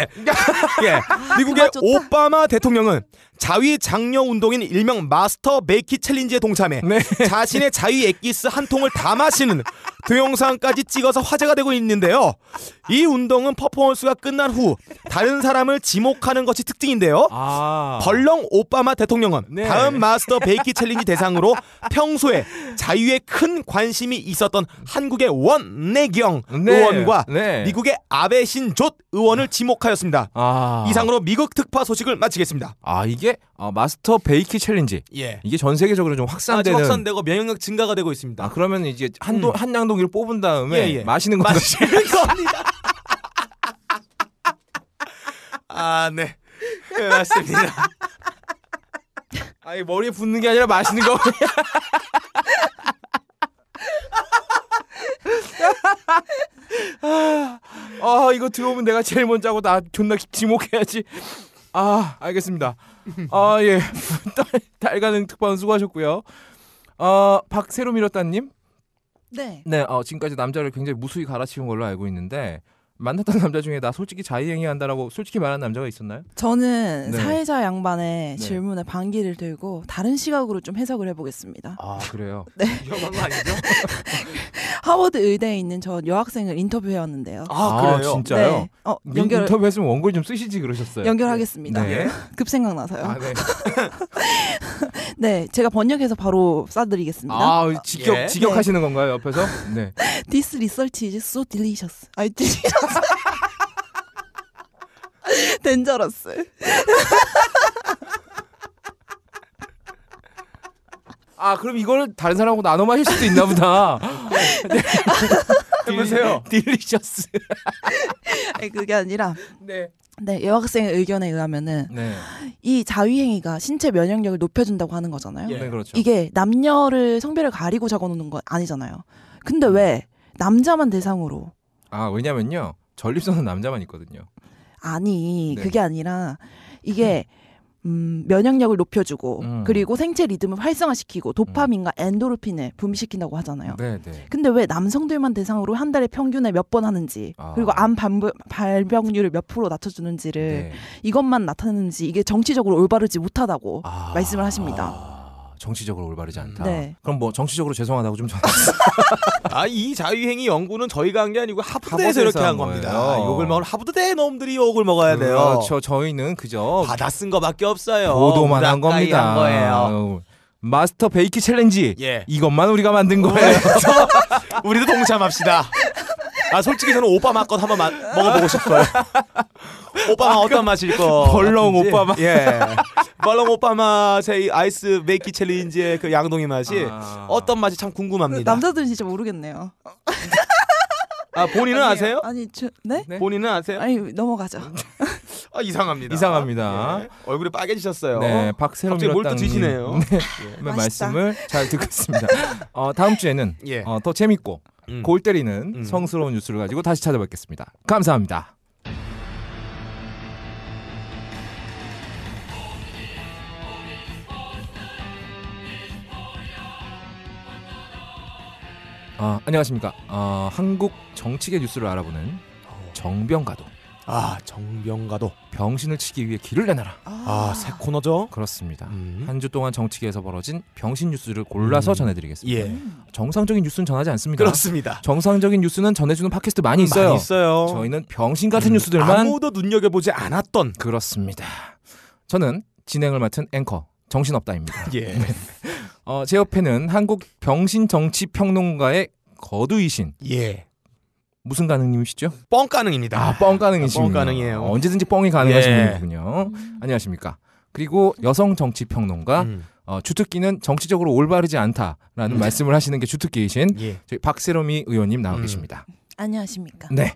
예. 미국의 아, 오바마 대통령은 자위 장려 운동인 일명 마스터 메이키 챌린지에 동참해 네. 자신의 자위 엑기스 한 통을 다 마시는 동영상까지 찍어서 화제가 되고 있는데요. 이 운동은 퍼포먼스가 끝난 후 다른 사람을 지목하는 것이 특징인데요. 아. 벌렁 오바마 대통령은 네. 다음 마스터 베이키 챌린지 대상으로 평소에 자유에 큰 관심이 있었던 한국의 원내경 네. 의원과 네. 미국의 아베 신조 의원을 지목하였습니다. 아. 이상으로 미국 특파 소식을 마치겠습니다. 아 이게 아, 마스터 베이키 챌린지 예. 이게 전 세계적으로 좀 확산되는 확산되고 면역력 증가가 되고 있습니다. 아, 그러면 이제 한도 음. 한양도 소고기를 뽑은 다음에 예, 예. 마시는 겁니다. 마시는 겁니다. 아, 네. 네 맞습니다. 아니 머리에 붙는 게 아니라 마시는 거. 아, 아, 이거 들어오면 내가 제일 먼저 하고 나 존나 지목해야지. 아, 알겠습니다. 아, 예. 달, 달가는 특파원 수고하셨고요. 어, 박새로 밀었다님, 네. 네, 어, 지금까지 남자를 굉장히 무수히 갈아치운 걸로 알고 있는데 만났던 남자 중에 나 솔직히 자의행위한다라고 솔직히 말한 남자가 있었나요? 저는 네. 사회자 양반의 네. 질문에 반기를 들고 다른 시각으로 좀 해석을 해보겠습니다. 아 그래요? 네. 위험한 거 아니죠? 하버드 의대에 있는 저 여학생을 인터뷰해왔는데요. 아, 그래요? 아, 진짜요? 네. 어, 연결 인터뷰했으면 원고좀 쓰시지 그러셨어요. 연결하겠습니다. 네. 급 생각나서요. 아, 네. 네, 제가 번역해서 바로 쏴드리겠습니다 아, 직격 예. 직격하시는 네. 건가요 옆에서? 네. This research is so delicious. 아 delicious. 덴저러스. 아 그럼 이걸 다른 사람하고 나눠 마실 수도 있나 보다. 네. 해보세요. 딜리셔스. 아니, 그게 아니라. 네. 네 여학생의 의견에 의하면은 네. 이 자위행위가 신체 면역력을 높여준다고 하는 거잖아요. 예. 네, 그렇죠. 이게 남녀를 성별을 가리고 적어놓는 건 아니잖아요. 근데 왜 남자만 대상으로? 아 왜냐면요 전립선은 남자만 있거든요. 아니 네. 그게 아니라 이게 음, 면역력을 높여주고 음. 그리고 생체 리듬을 활성화시키고 도파민과 음. 엔도르핀을 분비시킨다고 하잖아요. 네, 네. 근데 왜 남성들만 대상으로 한 달에 평균에 몇 번 하는지 아. 그리고 암 반부, 발병률을 몇 프로 낮춰주는지를 네. 이것만 나타내는지 이게 정치적으로 올바르지 못하다고 아. 말씀을 하십니다. 아. 정치적으로 올바르지 않다. 네. 그럼 뭐 정치적으로 죄송하다고 좀 아 이 자유행위 연구는 저희가 한 게 아니고 하버드에서 이렇게 한 겁니다. 거예요. 아, 욕을 먹을 하버대 놈들이 욕을 먹어야 돼요. 그렇죠. 저희는 그저 받아 쓴 거밖에 없어요. 보도만 한 겁니다. 한 거예요. 마스터 베이키 챌린지 예. 이것만 우리가 만든 어, 거예요. 그렇죠. 우리도 동참합시다. 아 솔직히 저는 오빠 맛껏 한번 마, 먹어보고 싶어요. 오빠 맛 아, 그 어떤 맛일 거? 벌렁 오빠 맛. 예. 말랑 오빠 맛의 아이스 베이키 챌린지의 그 양동이 맛이 아... 어떤 맛이 참 궁금합니다. 그 남자들은 진짜 모르겠네요. 아 본인은 아니 아세요 아니 저, 네? 네? 본인은 아세요? 아니 넘어가죠. 아, 이상합니다. 이상합니다. 아, 예. 얼굴이 빨개지셨어요. 네, 어? 박세롬 갑자기 드시네요. 네, 예. 말씀을 잘 듣겠습니다. 어, 다음 주에는 예. 어, 더 재밌고 음. 골 때리는 음. 성스러운 뉴스를 가지고 다시 찾아뵙겠습니다. 감사합니다. 어, 안녕하십니까. 어, 한국 정치계 뉴스를 알아보는 정병가도. 아 정병가도. 병신을 치기 위해 길을 내놔라. 아새 코너죠. 그렇습니다. 음. 한주 동안 정치계에서 벌어진 병신 뉴스를 골라서 음. 전해드리겠습니다. 예. 정상적인 뉴스는 전하지 않습니다. 그렇습니다. 정상적인 뉴스는 전해주는 팟캐스트 많이 있어요. 많이 있어요. 저희는 병신 같은 음, 뉴스들만 아무도 눈여겨보지 않았던 그렇습니다. 저는 진행을 맡은 앵커 정신없다입니다. 예. 네. 어, 제 옆에는 한국 병신 정치 평론가의 거두이신 예. 무슨 가능님이시죠? 뻥 가능입니다. 아, 뻥 가능이시군요. 아, 뻥 가능이에요. 어, 언제든지 뻥이 가능하신 예. 분이군요. 안녕하십니까? 그리고 여성 정치 평론가 음. 어, 주특기는 정치적으로 올바르지 않다라는 음. 말씀을 하시는 게 주특기이신 예. 저희 박세롬이 의원님 나와 음. 계십니다. 안녕하십니까? 네.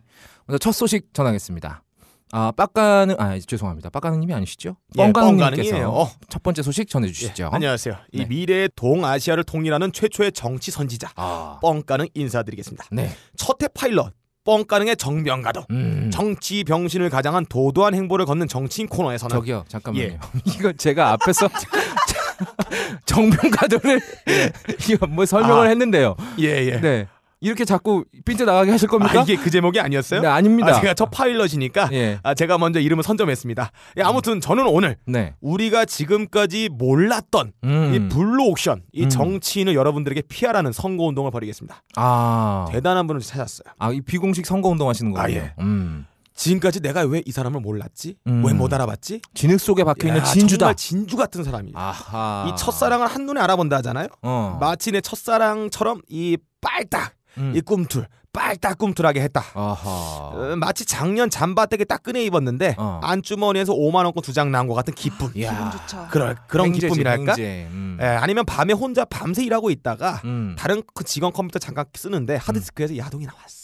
먼저 첫 소식 전하겠습니다. 아, 빡가는 아, 죄송합니다. 빡가는 님이 아니시죠? 뻥가능님께서 예, 어. 첫 번째 소식 전해 주시죠. 예, 안녕하세요. 네. 이 미래의 동아시아를 통일하는 최초의 정치 선지자 아. 뻥가능 인사드리겠습니다. 네. 첫해 파일럿 뻥가능의 정병가도 음. 정치 병신을 가장한 도도한 행보를 걷는 정치인 코너에서는 저기요 잠깐만요 예. 이거 제가 앞에서 정병가도를 예. 이거 뭐 설명을 아. 했는데요 예예 예. 네. 이렇게 자꾸 빈대 나가게 하실 겁니까? 아, 이게 그 제목이 아니었어요? 네, 아닙니다. 아, 제가 첫 파일럿이니까 예. 아, 제가 먼저 이름을 선점했습니다. 예, 아무튼 저는 오늘 네. 우리가 지금까지 몰랐던 음. 이 블루 옥션, 이 음. 정치인을 여러분들에게 피하라는 선거 운동을 벌이겠습니다. 아 대단한 분을 찾았어요. 아이 비공식 선거 운동 하시는 거예요? 아, 예. 음. 지금까지 내가 왜 이 사람을 몰랐지? 음. 왜못 알아봤지? 진흙 속에 박혀 있는 진주다. 정말 진주 같은 사람이야. 아이 첫사랑을 한눈에 알아본다 하잖아요. 어. 마치 내 첫사랑처럼 이 빨딱 음. 이 꿈틀 빨딱 꿈틀하게 했다. 아하. 어, 마치 작년 잠바댁에딱 끄내 입었는데 어. 안주머니에서 5만 원권 두장난온것 같은 기쁨. 야. 그럴 그런 맹제지, 기쁨이랄까? 맹제. 음. 예, 아니면 밤에 혼자 밤새 일하고 있다가 음. 다른 그 직원 컴퓨터 잠깐 쓰는데 음. 하드디스크에서 야동이 나왔어.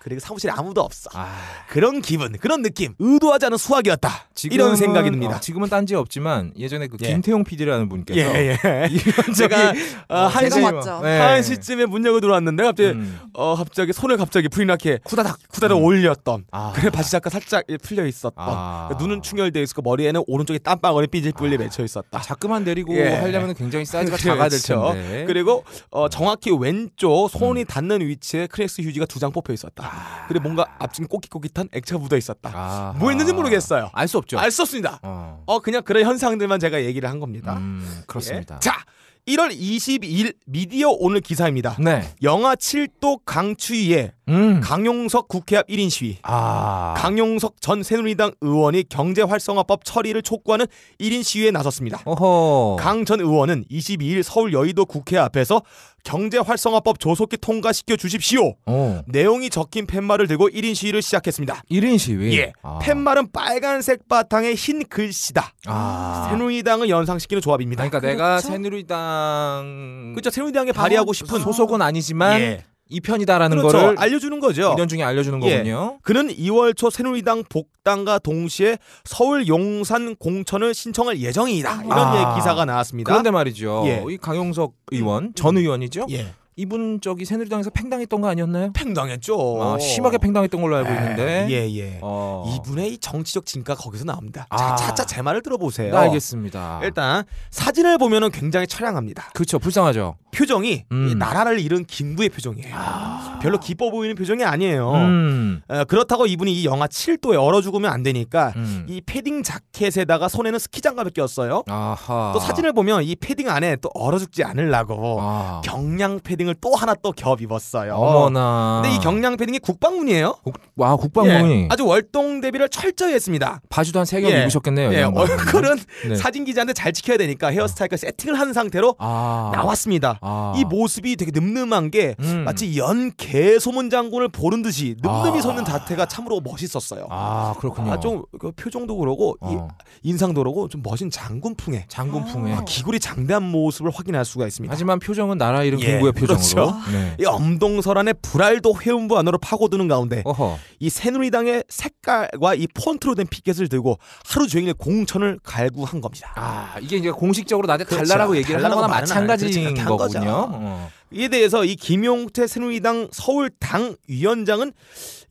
그리고 사무실에 아무도 없어. 아... 그런 기분, 그런 느낌, 의도하지 않은 수학이었다. 지금은, 이런 생각이 듭니다. 어, 지금은 딴지 없지만 예전에 그 예. 김태용 PD라는 분께서 예, 예. 이런 제가 어, 어, 한, 시, 네. 한 시쯤에 문 열고 들어왔는데 갑자기 음. 어 갑자기 손을 갑자기 풀인나게 쿠다닥 쿠다닥 음. 올렸던 아... 그래 바지 잠깐 살짝 풀려 있었던 아... 그러니까 눈은 충혈되어 있고 머리에는 오른쪽에 땀방울이 삐질뿔리 아. 맺혀 있었다. 아, 자꾸만 내리고 예. 하려면 굉장히 사이즈가 그렇죠. 작아야 될 텐데. 그리고 어, 정확히 왼쪽 손이 음. 닿는 위치에 크랙스 휴지가 두 장 뽑혀 있었다. 아. 그리고 뭔가 앞쪽에 꼬깃꼬깃한 액체가 묻어 있었다. 아뭐 했는지 모르겠어요. 알 수 없죠. 알 수 없습니다. 어... 어. 그냥 그런 현상들만 제가 얘기를 한 겁니다. 음, 그렇습니다. 예. 자, 1월 22일 미디어 오늘 기사입니다. 네. 영하 7도 강추위에 음. 강용석 국회 앞 1인 시위. 아. 강용석 전 새누리당 의원이 경제 활성화법 처리를 촉구하는 1인 시위에 나섰습니다. 강전 의원은 22일 서울 여의도 국회 앞에서 경제 활성화법 조속히 통과시켜 주십시오. 어. 내용이 적힌 팻말을 들고 1인 시위를 시작했습니다. 1인 시위. 예. 아. 팻말은 빨간색 바탕에 흰 글씨다. 아. 새누리당을 연상시키는 조합입니다. 그러니까 내가 그렇죠. 새누리당 그렇죠. 새누리당에 발의하고 싶은 소속은 아니지만 예. 이 편이다라는 그렇죠. 거를 알려주는 거죠. 이년 중에 알려주는 예. 거군요. 그는 2월 초 새누리당 복당과 동시에 서울 용산 공천을 신청할 예정이다. 아. 이런 예, 아. 기사가 나왔습니다. 그런데 말이죠. 예. 이 강용석 의원 전 음. 의원이죠. 예. 이분 저기 새누리당에서 팽당했던 거 아니었나요? 팽당했죠. 아, 심하게 팽당했던 걸로 알고 예, 있는데. 예예. 예. 어. 이분의 이 정치적 진가 거기서 나옵니다. 아. 차차 제 말을 들어보세요. 네, 알겠습니다. 일단 사진을 보면은 굉장히 처량합니다. 그렇죠. 불쌍하죠. 표정이 음. 나라를 잃은 김부의 표정이에요. 아. 별로 기뻐 보이는 표정이 아니에요. 음. 에, 어, 그렇다고 이분이 이 영하 7도에 얼어 죽으면 안 되니까 음. 이 패딩 자켓에다가 손에는 스키 장갑을 꼈어요. 아하. 또 사진을 보면 이 패딩 안에 또 얼어 죽지 않으려고 아. 경량 패딩을 패딩을 또 하나 또 겹 입었어요. 어머나. 근데 이 경량 패딩이 국방문이에요. 국, 와 국방문이. 예, 아주 월동 대비를 철저히 했습니다. 바지도 한3겹 예. 입으셨겠네요. 예, 얼굴은 네. 사진 기자한테 잘 지켜야 되니까 헤어스타일과 세팅을 한 상태로 아. 나왔습니다. 아. 이 모습이 되게 늠름한 게 음. 마치 연개 소문 장군을 보는 듯이 늠름이 아. 서는 자태가 참으로 멋있었어요. 아 그렇군요. 아, 좀그 표정도 그러고 어. 이, 인상도 그러고 좀 멋진 장군풍에 장군풍의 에 아, 기구리 장대한 모습을 확인할 수가 있습니다. 하지만 표정은 나라 이름 예. 공부의 표정. 그렇죠. 아, 네. 이 엄동설안의 불알도 회음부 안으로 파고드는 가운데 어허. 이 새누리당의 색깔과 이 폰트로 된 피켓을 들고 하루 종일 공천을 갈구한 겁니다. 아 이게 이제 공식적으로 나한테 그렇죠. 달라라고 얘기를 하는 거나 마찬가지인 그렇죠. 거군요. 거죠. 어. 이에 대해서 이 김용태 새누리당 서울 당 위원장은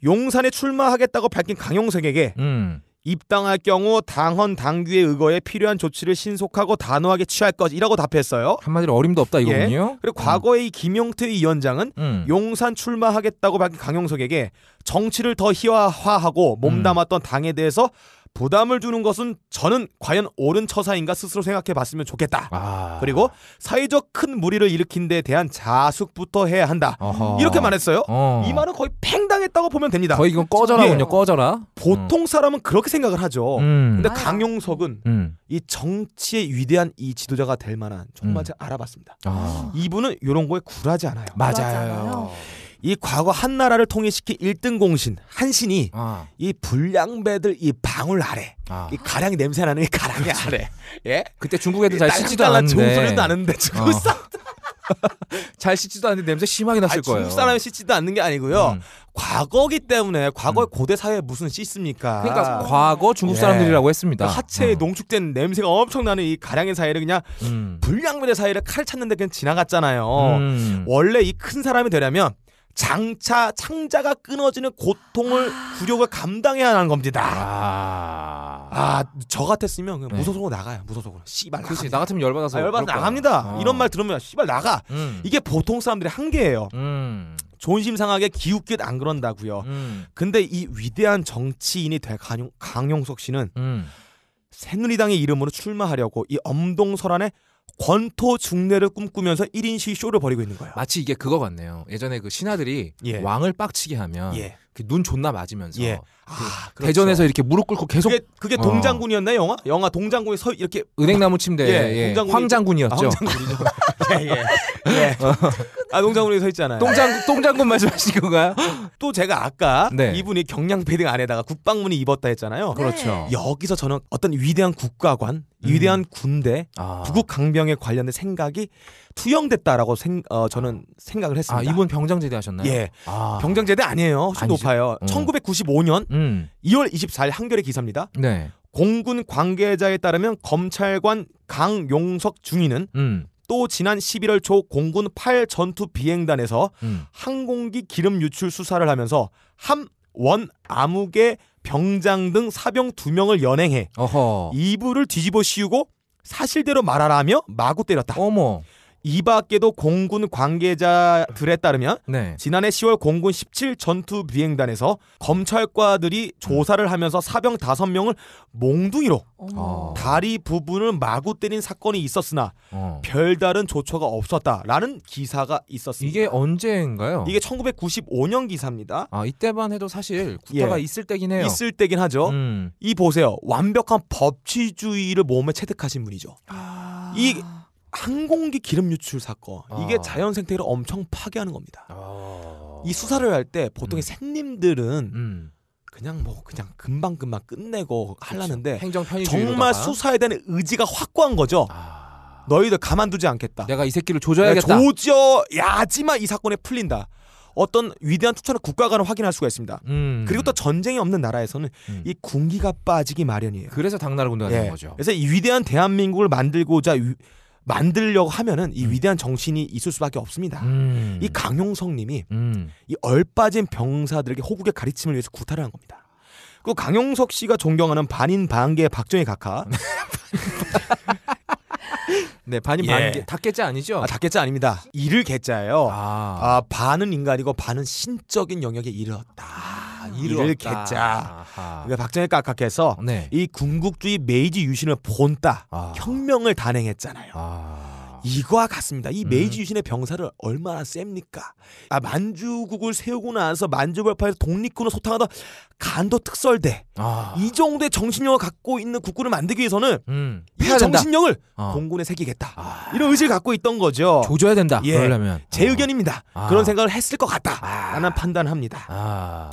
용산에 출마하겠다고 밝힌 강용석에게 음. 입당할 경우 당헌 당규의 의거에 필요한 조치를 신속하고 단호하게 취할 것이라고 답했어요. 한마디로 어림도 없다 예. 이거군요. 예. 그리고 과거의 이 김용태 위원장은 음. 음. 용산 출마하겠다고 밝힌 강용석에게 정치를 더 희화화하고 몸담았던 당에 대해서 부담을 주는 것은 저는 과연 옳은 처사인가 스스로 생각해 봤으면 좋겠다. 아. 그리고 사회적 큰 무리를 일으킨 데 대한 자숙부터 해야 한다. 어허. 이렇게 말했어요. 어. 이 말은 거의 팽당했다고 보면 됩니다. 거의 이건 꺼져라군요. 예. 꺼져라. 보통 음. 사람은 그렇게 생각을 하죠. 음. 근데 강용석은 음. 이 정치의 위대한 이 지도자가 될 만한 정말 음. 제가 알아봤습니다. 아. 이분은 이런 거에 굴하지 않아요. 맞아요. 맞아요. 이 과거 한나라를 통일시킨 1등 공신 한신이 아. 이 불량배들 이 방울 아래 아. 이 가량 냄새 나는 이가량이 아래 예 그때 중국 애들 어. 잘 씻지도 않는데 좋은 나는데 중국 어. 잘 씻지도 않는데 냄새 심하게 났을 아니, 거예요. 중국 사람이 씻지도 않는 게 아니고요. 음. 과거기 때문에 과거의 음. 고대 사회에 무슨 씻습니까? 그러니까 과거 중국 예. 사람들이라고 했습니다. 그러니까 하체에 어. 농축된 냄새가 엄청 나는 이 가량의 사회를 그냥 음. 불량배의 사회를 칼 찾는데 그냥 지나갔잖아요. 음. 원래 이 큰 사람이 되려면 장차 창자가 끊어지는 고통을 구려가 아. 감당해야 하는 겁니다. 아, 아 저 같았으면 그냥 네. 무소속으로 나가요. 무소속으로. 씨발. 그렇지. 나 같으면 열받아서 아, 열받아 나갑니다. 어. 이런 말 들으면 씨발 나가. 음. 이게 보통 사람들의 한계예요. 음. 존심 상하게 기웃기웃 안 그런다고요. 음. 근데 이 위대한 정치인이 될 강용, 강용석 씨는 음. 새누리당의 이름으로 출마하려고 이 엄동설안에 권토 중례를 꿈꾸면서 1인시 쇼를 벌이고 있는 거예요. 마치 이게 그거 같네요. 예전에 그 신하들이 예. 왕을 빡치게 하면 예. 그눈 존나 맞으면서 예. 아, 예. 그렇죠. 대전에서 이렇게 무릎 꿇고 계속 그게, 그게 어. 동장군이었나 영화? 영화 동장군이 서 이렇게 은행나무 침대 예, 예. 동장군이- 황장군이었죠. 아, 동장군이 예, 예. 예. 어. 아, 동장군이 서 있잖아요. 동장 똥장군 말씀하신 건가요? 또 제가 아까 네. 이분이 경량 패딩 안에다가 국방문이 입었다 했잖아요. 네. 그렇죠. 여기서 저는 어떤 위대한 국가관, 음. 위대한 군대, 아. 부국 강병에 관련된 생각이 투영됐다라고 생, 어, 저는 생각을 했습니다. 아 이분 병장 제대하셨나요? 예. 아. 병장제대 아니에요. 훨씬 아니죠. 높아요. 음. 1995년 음. 음. 2월 24일 한겨레 기사입니다. 네. 공군 관계자에 따르면 검찰관 강용석 중위는 음. 또 지난 11월 초 공군 8 전투 비행단에서 음. 항공기 기름 유출 수사를 하면서 함원 암흑의 병장 등 사병 2명을 연행해 어허. 이불을 뒤집어 씌우고 사실대로 말하라며 마구 때렸다. 어머. 이 밖에도 공군 관계자들에 따르면 네. 지난해 10월 공군 17 전투 비행단에서 검찰과들이 조사를 하면서 사병 5명을 몽둥이로 어. 다리 부분을 마구 때린 사건이 있었으나 어. 별다른 조처가 없었다라는 기사가 있었습니다. 이게 언제인가요? 이게 1995년 기사입니다. 아 이때만 해도 사실 국가가 예. 있을 때긴 해요. 있을 때긴 하죠. 음. 이 보세요. 완벽한 법치주의를 몸에 체득하신 분이죠. 아... 이 항공기 기름 유출 사건 아. 이게 자연 생태계를 엄청 파괴하는 겁니다. 아. 이 수사를 할 때 보통의 음. 샌님들은 음. 그냥 뭐 그냥 금방 금방 끝내고 하려는데 정말 수사에 대한 의지가 확고한 거죠. 아... 너희들 가만두지 않겠다. 내가 이 새끼를 조져야겠다. 네, 조져야지만 이 사건에 풀린다. 어떤 위대한 투철의 국가관을 확인할 수가 있습니다. 음... 그리고 또 전쟁이 없는 나라에서는 음... 이 군기가 빠지기 마련이에요. 그래서 당나라 군대가 예. 거죠. 그래서 이 위대한 대한민국을 만들고자 위, 만들려고 하면은 이 음. 위대한 정신이 있을 수밖에 없습니다. 음. 이 강용석님이 음. 이 얼빠진 병사들에게 호국의 가르침을 위해서 구타를 한 겁니다. 그 강용석 씨가 존경하는 반인 반계 박정희 각하 네, 반인 예. 반개. 닭개자 아니죠? 아, 닭개자 아닙니다. 이를 개자예요. 아. 아, 반은 인간이고 반은 신적인 영역에 이르렀다. 이를 아, 이뤘다. 개자. 그러니까 박정희 깍깍해서 네. 이궁극주의 메이지 유신을 본다 아. 혁명을 단행했잖아요. 아. 이와 같습니다. 이 음. 메이지 유신의 병사를 얼마나 셉니까? 아 만주국을 세우고 나서 만주벌파에서 독립군을 소탕하다 간도 특설대 아. 이 정도의 정신력을 갖고 있는 국군을 만들기 위해서는 음. 이 정신력을 어. 공군에 새기겠다 아. 이런 의지를 갖고 있던 거죠. 조져야 된다. 예. 그러려면 어. 제 어. 의견입니다. 아. 그런 생각을 했을 것 같다라는 아. 판단합니다. 아.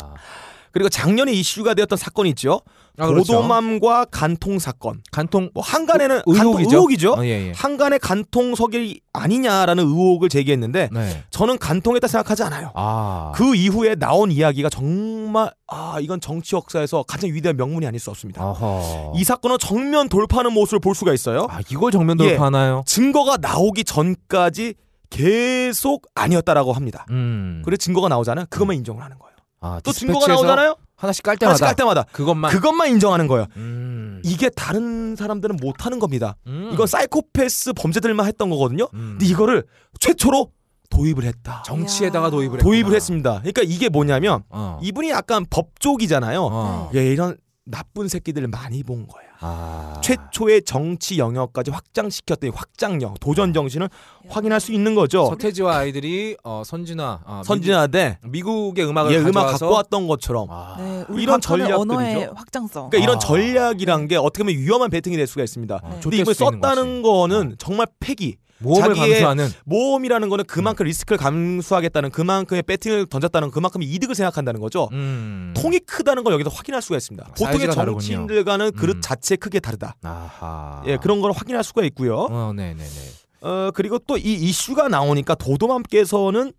그리고 작년에 이슈가 되었던 사건이 있죠. 아, 그렇죠. 도도맘과 간통 사건. 간통 뭐 한간에는 의, 혹이죠 의혹이죠. 어, 예, 예. 한간의 간통석이 아니냐라는 의혹을 제기했는데 네. 저는 간통했다 생각하지 않아요. 아. 그 이후에 나온 이야기가 정말 아 이건 정치 역사에서 가장 위대한 명문이 아닐 수 없습니다. 아하. 이 사건은 정면 돌파하는 모습을 볼 수가 있어요. 아, 이걸 정면 돌파하나요? 예, 증거가 나오기 전까지 계속 아니었다라고 합니다. 음. 그래 증거가 나오잖아. 그것만 음. 인정을 하는 거예요. 아, 또 증거가 나오잖아요. 하나씩 깔 때마다. 하나씩 깔 때마다. 그것만 그것만 인정하는 거예요. 음. 이게 다른 사람들은 못 하는 겁니다. 음. 이건 사이코패스 범죄들만 했던 거거든요. 음. 근데 이거를 최초로 도입을 했다. 정치에다가 도입을 도입을 했습니다 그러니까 이게 뭐냐면 어. 이분이 약간 법조기잖아요. 어. 예, 이런 나쁜 새끼들을 많이 본 거예요. 아... 최초의 정치 영역까지 확장시켰던니 확장력, 도전 네. 정신을 확인할 수 있는 거죠. 서태지와 아이들이 어, 선진화, 아, 선진화대 미, 국의 음악을 예, 음악 갖고 왔던 것처럼 아... 네, 이런 전략들이죠. 언어의 확장성. 그러니까 이런 아. 전략이란 게 어떻게 보면 위험한 베팅이 될 수가 있습니다. 네. 근데 이걸 썼다는 거는 네. 정말 패기, 모험을 감수하는 모험이라는 거는 그만큼 음. 리스크를 감수하겠다는 그만큼의 배팅을 던졌다는 그만큼 이득을 생각한다는 거죠. 음. 통이 크다는 걸 여기서 확인할 수가 있습니다. 아, 보통의 정치인들과는 그릇 음. 자체 크게 다르다. 아하. 예, 그런 걸 확인할 수가 있고요. 어, 네, 네, 네. 어, 그리고 또 이 이슈가 나오니까 도도맘께서는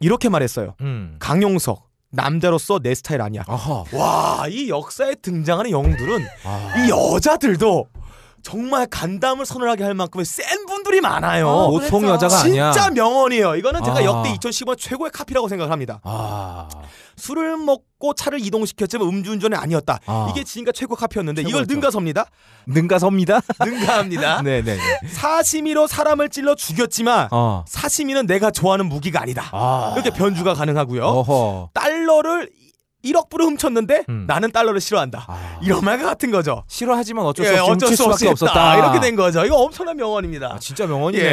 이렇게 말했어요. 음. 강용석 남자로서 내 스타일 아니야. 와 이 역사에 등장하는 영웅들은 아. 이 여자들도 정말 간담을 선언하게 할 만큼의 센 분들이 많아요. 어, 보통 그랬죠. 여자가 아니야. 진짜 명언이에요. 이거는 제가 아. 역대 2015년 최고의 카피라고 생각합니다. 을 아. 술을 먹고 차를 이동시켰지만 음주운전이 아니었다. 아. 이게 지금까 최고 카피였는데 최고 이걸 능가섭니다. 능가섭니다. 능가합니다. 네네. 네, 네. 사시미로 사람을 찔러 죽였지만 어. 사시미는 내가 좋아하는 무기가 아니다. 아. 이렇게 변주가 가능하고요. 어허. 달러를 1억 불을 훔쳤는데 음. 나는 달러를 싫어한다. 아. 이런 말 같은 거죠. 싫어하지만 어쩔 수 예, 없이 예, 어쩔 수 없이 없었다. 이렇게 된 거죠. 이거 엄청난 명언입니다. 아, 진짜 명언이에요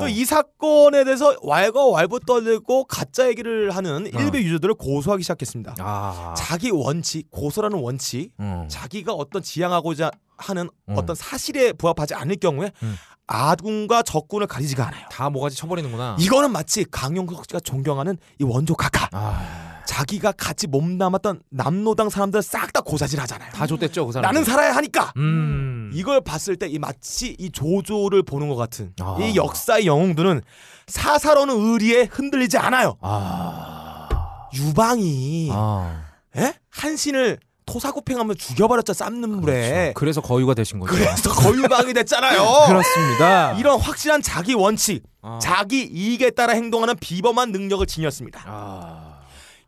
예. 또이 사건에 대해서 왈가왈부 떨리고 가짜 얘기를 하는 어. 음. 일부 유저들을 고소하기 시작했습니다. 아. 자기 원칙, 고소라는 원칙, 음. 자기가 어떤 지향하고자 하는 음. 어떤 사실에 부합하지 않을 경우에 음. 아군과 적군을 가리지가 않아요. 다 모가지 쳐버리는구나. 이거는 마치 강용석 씨가 존경하는 이 원조 각하. 아. 자기가 같이 몸 남았던 남노당 사람들 싹 다 고사질 하잖아요. 다 좆됐죠, 그 사람. 나는 살아야 하니까. 음. 이걸 봤을 때 이 마치 이 조조를 보는 것 같은 아. 이 역사의 영웅들은 사사로는 의리에 흔들리지 않아요. 아. 유방이 아. 에? 예? 한신을 토사구팽하면 죽여버렸죠 쌈는 물에. 그렇죠. 그래서 거유가 되신 거죠. 그래서 거유방이 됐잖아요. 그렇습니다. 이런 확실한 자기 원칙, 아. 자기 이익에 따라 행동하는 비범한 능력을 지녔습니다. 아.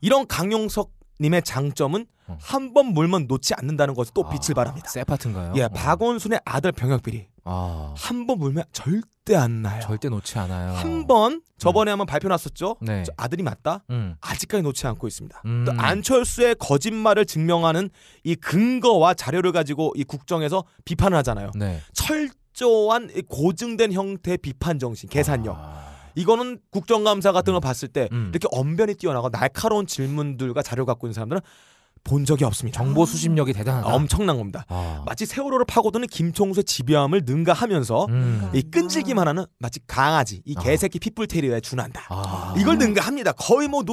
이런 강용석 님의 장점은 어. 음. 한번 물면 놓지 않는다는 것이 또 아, 빛을 아, 발합니다. 세파트인가요? 예, 어. 박원순의 아들 병역 비리. 아. 한 번 물면 절대 안 나요. 절대 놓지 않아요. 한 번 저번에 음. 한번 발표 났었죠. 네. 아들이 맞다. 음. 아직까지 놓지 않고 있습니다. 음. 또 안철수의 거짓말을 증명하는 이 근거와 자료를 가지고 이 국정에서 비판을 하잖아요. 네. 철저한 고증된 형태의 비판 정신, 계산력. 아. 이거는 국정감사 같은 걸 봤을 때 음. 이렇게 언변이 뛰어나고 날카로운 질문들과 자료 갖고 있는 사람들은 본 적이 없습니다. 정보 수집력이 대단하다. 엄청난 겁니다. 아. 마치 세월호를 파고드는 김총수의 집요함을 능가하면서 음. 이 끈질기만 하는 마치 강아지 이 아. 개새끼 아. 핏불테리어에 준한다. 아. 이걸 능가합니다. 거의 뭐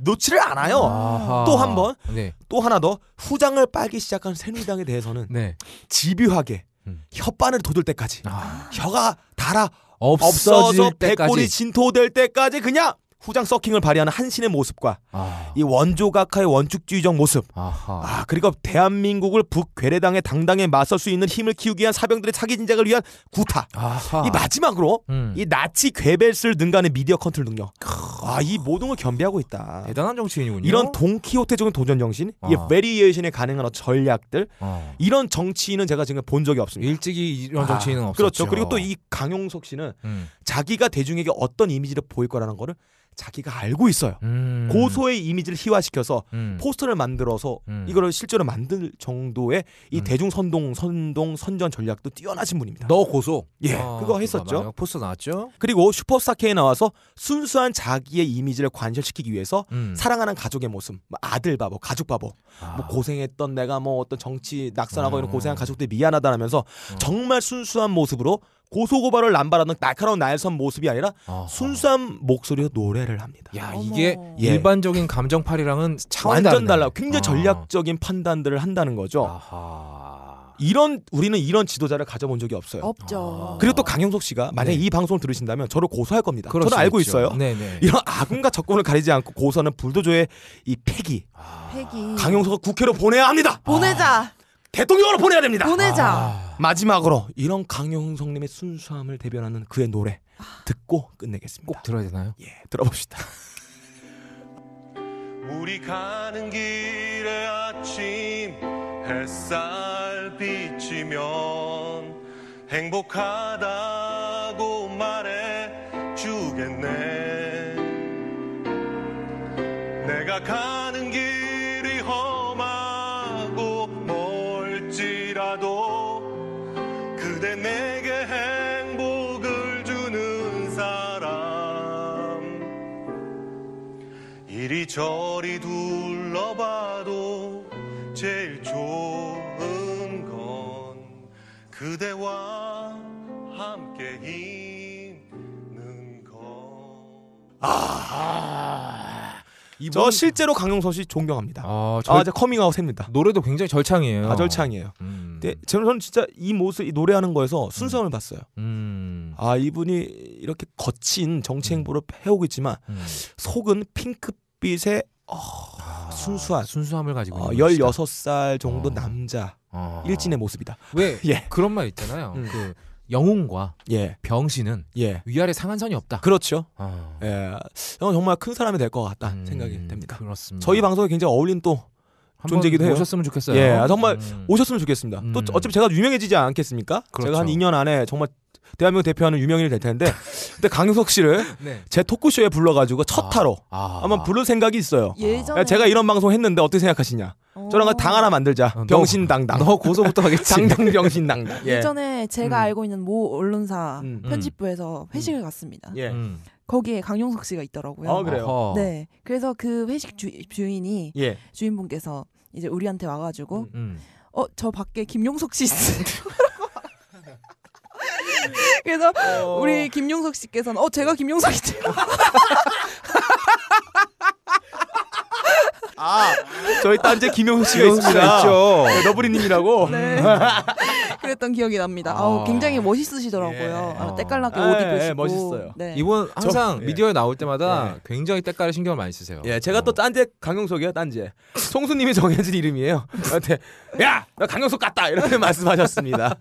놓지를 않아요. 또 한 번, 네. 또 하나 더 후장을 빨기 시작한 새누리당에 대해서는 네. 집요하게 음. 혓바늘 돋을 때까지 아. 혀가 달아 없어질 때까지 백골이 진토될 때까지 그냥 후장 서킹을 발휘하는 한신의 모습과 아. 이 원조각하의 원축주의적 모습 아하. 아 그리고 대한민국을 북괴뢰당의 당당에 맞설 수 있는 힘을 키우기 위한 사병들의 차기 진작을 위한 구타 아하. 이 마지막으로 음. 이 나치 괴벨스를 능가하는 미디어 컨트롤 능력 크. 아, 이 모든 걸 겸비하고 있다. 대단한 정치인이군요. 이런 동키호테적인 도전 정신, 아. 이 베리에이션에 가능한 전략들, 아. 이런 정치인은 제가 지금 본 적이 없습니다. 일찍이 이런 아, 정치인은 그렇죠. 없었죠. 그렇죠. 그리고 또 이 강용석 씨는 음. 자기가 대중에게 어떤 이미지를 보일 거라는 거를 자기가 알고 있어요. 음. 고소의 이미지를 희화시켜서 음. 포스터를 만들어서 음. 이거를 실제로 만들 정도의 이 음. 대중 선동, 선동, 선전 전략도 뛰어나신 분입니다. 너 고소? 예, 아, 그거 했었죠. 포스터 나왔죠. 그리고 슈퍼스타K에 나와서 순수한 자기 자기의 이미지를 관철시키기 위해서 음. 사랑하는 가족의 모습, 뭐 아들 바보, 가족 바보, 아. 뭐 고생했던 내가 뭐 어떤 정치 낙선하고 어. 이런 고생한 가족들 미안하다라면서 어. 정말 순수한 모습으로 고소고발을 남발하는 날카로운 날선 모습이 아니라 어. 순수한 목소리로 노래를 합니다. 야 어머. 이게 예. 일반적인 감정팔이랑은 차원이 완전 달라. 굉장히 어. 전략적인 판단들을 한다는 거죠. 아하. 이런 우리는 이런 지도자를 가져본 적이 없어요. 없죠. 아. 그리고 또 강영석 씨가 만약 네. 이 방송을 들으신다면 저를 고소할 겁니다. 저는 알고 있죠. 있어요. 네네. 네. 이런 아군과 적군을 가리지 않고 고소는 불도저의 이 폐기. 폐기. 아. 강영석을 국회로 보내야 합니다. 보내자. 아. 대통령으로 보내야 됩니다. 보내자. 마지막으로 이런 강영석님의 순수함을 대변하는 그의 노래 듣고 끝내겠습니다. 꼭 들어야 되나요? 예, 들어봅시다. 우리 가는 길의 아침 햇살 비치면 행복하다고 말해 주겠네 내가 가는 길이 험하고 멀지라도 그대 내게 행복을 주는 사람 이리저리 둘러봐도 제일 좋은 건 그대와 함께 있는 것. 아. 이번... 저 실제로 강용석 씨 존경합니다. 아, 아 절... 아 이제 커밍아웃 셉니다. 노래도 굉장히 절창이에요. 아 절창이에요. 음. 근데 네, 저는 진짜 이 모습, 이 노래하는 거에서 순수함을 음. 봤어요. 음. 아 이분이 이렇게 거친 정치 행보를 음. 해오겠지만 음. 속은 핑크빛의 어, 아, 순수한 순수함을 가지고 어, 있는 16살 정도 어. 남자 어. 일진의 모습이다. 왜 예. 그런 말 있잖아요. 음. 그 영웅과 예. 병신은 예. 위아래 상한선이 없다. 그렇죠. 어. 예. 정말 큰 사람이 될 것 같다 음, 생각이 됩니다. 그렇습니다. 저희 방송에 굉장히 어울린 또 존재기도 해요. 오셨으면 좋겠어요. 예, 아, 정말 음. 오셨으면 좋겠습니다. 또 음. 어차피 제가 유명해지지 않겠습니까? 그렇죠. 제가 한 2년 안에 정말 대한민국 대표하는 유명인이 될 텐데 근데 강효석 씨를 네. 제 토크쇼에 불러가지고 첫 타로 아, 아. 한번 부를 생각이 있어요. 아. 예전에 제가 이런 방송 했는데 어떻게 생각하시냐? 저랑 같당 하나 만들자. 어, 병신당당. 너 고소부터 하겠지. 당당 병신당당. 예. 예전에 제가 음. 알고 있는 모 언론사 음. 음. 편집부에서 음. 회식을 갔습니다. 예. 음. 거기에 강용석 씨가 있더라고요. 아, 그래요? 어 네. 그래서 그 회식 주, 주인이 예. 주인분께서 이제 우리한테 와가지고 음, 어저 밖에 김용석 씨 있어요. 그래서 어... 우리 김용석 씨께서는 어 제가 김용석이죠. 아 저희 딴지 김용석 씨가 있습니다. 있죠. 네, 너브리님이라고. 네. 그랬던 기억이 납니다. 아, 아우, 굉장히 멋있으시더라고요. 예. 아, 때깔나게 옷 아, 입으시고. 예, 멋있어요. 네. 이분 항상 저, 예. 미디어에 나올 때마다 예. 굉장히 때깔에 신경을 많이 쓰세요. 예, 제가 어. 또 딴제 강용석이에요. 딴제. 송수님이 정해진 이름이에요. 저한테 야나 강용석 같다 이렇게 말씀하셨습니다.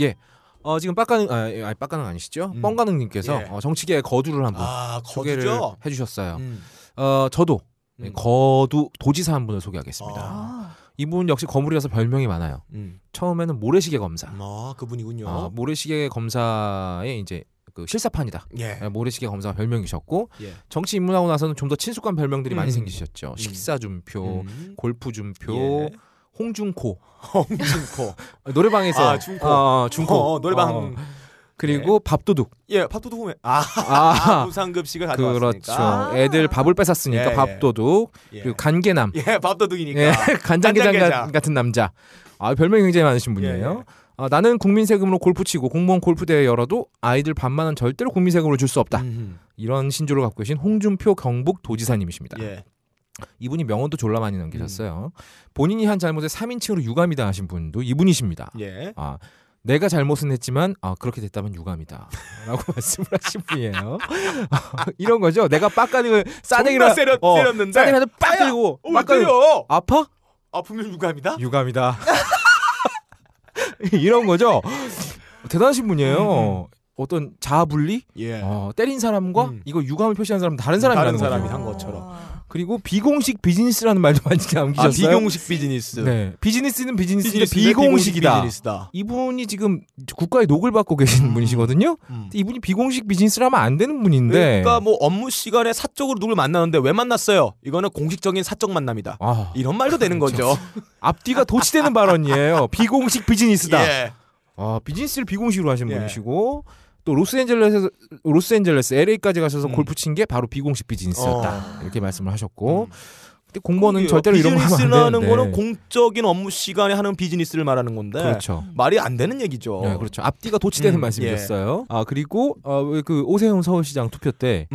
예. 어, 지금 빡가능 아, 예, 아니 빡가능 아니시죠? 음. 뻥가능님께서 예. 어, 정치계의 거두를 한번 아, 소개를 해주셨어요. 음. 어, 저도 예, 음. 거두 도지사 한 분을 소개하겠습니다. 아. 이분 역시 거물이라서 별명이 많아요. 음. 처음에는 모래시계 검사. 아 그분이군요. 어, 모래시계 검사의 이제 그 실사판이다. 예. 예 모래시계 검사가 별명이셨고 예. 정치 입문하고 나서는 좀 더 친숙한 별명들이 많이 음. 생기셨죠. 식사준표, 음. 골프준표. 홍준코. 홍준코. 노래방에서. 아, 준코. 어, 어 준코. 어, 어 노래방. 어, 어. 그리고 네. 밥도둑. 예, 밥도둑 후에 아, 아, 무상급식을 가져왔으니까. 그렇죠. 아~ 애들 밥을 뺏었으니까 예, 예, 밥도둑. 예. 그리고 간계남. 예, 밥도둑이니까. 예, 간장게장, 간장게장. 같은 남자. 아, 별명이 굉장히 많으신 예, 분이에요. 예. 아, 나는 국민 세금으로 골프 치고 공무원 골프 대회 열어도 아이들 반만은 절대로 국민 세금으로 줄 수 없다. 음흠. 이런 신조를 갖고 계신 홍준표 경북 도지사님이십니다. 예. 이분이 명언도 졸라 많이 남기셨어요. 음. 본인이 한 잘못에 3인칭으로 유감이 당하신 분도 이분이십니다. 예. 아, 내가 잘못은 했지만 아, 그렇게 됐다면 유감이다라고 말씀을 하신 분이에요. 이런 거죠. 내가 빡가능을 싸대기를 세렸, 어, 는데 싸대기를 어, 빡 들고 빡가능 아파? 아프면 유감이다. 유감이다. 이런 거죠. 대단하신 분이에요. 음. 음. 어떤 자아분리, 예. 어, 때린 사람과 음. 이거 유감을 표시한 사람은 다른 사람이라는 다른 사람이 한 것처럼. 그리고 비공식 비즈니스라는 말도 많이 남기셨어요. 아, 비공식 비즈니스. 네. 비즈니스는 비즈니스인데 비공식이다. 비공식 이분이 지금 국가의 녹을 받고 계신 음. 분이시거든요. 음. 이분이 비공식 비즈니스라면 안 되는 분인데. 그러니까 뭐 업무 시간에 사적으로 누굴 만나는데 왜 만났어요? 이거는 공식적인 사적 만남이다. 아. 이런 말도 되는 그렇죠. 거죠. 앞뒤가 도치되는 발언이에요. 비공식 비즈니스다. 예. 아, 비즈니스를 비공식으로 하신 예. 분이시고 또 로스앤젤레스 로스앤젤레스 LA까지 가셔서 음. 골프 친 게 바로 비공식 비즈니스였다. 어. 이렇게 말씀을 하셨고 음. 근데 공무원은 절대로 이런 거 하면 안 되는데. 비즈니스라는 거는 공적인 업무 시간에 하는 비즈니스를 말하는 건데. 그렇죠. 말이 안 되는 얘기죠. 네, 그렇죠. 앞뒤가 도치되는 음. 말씀이셨어요. 예. 아 그리고 어, 그 오세훈 서울시장 투표 때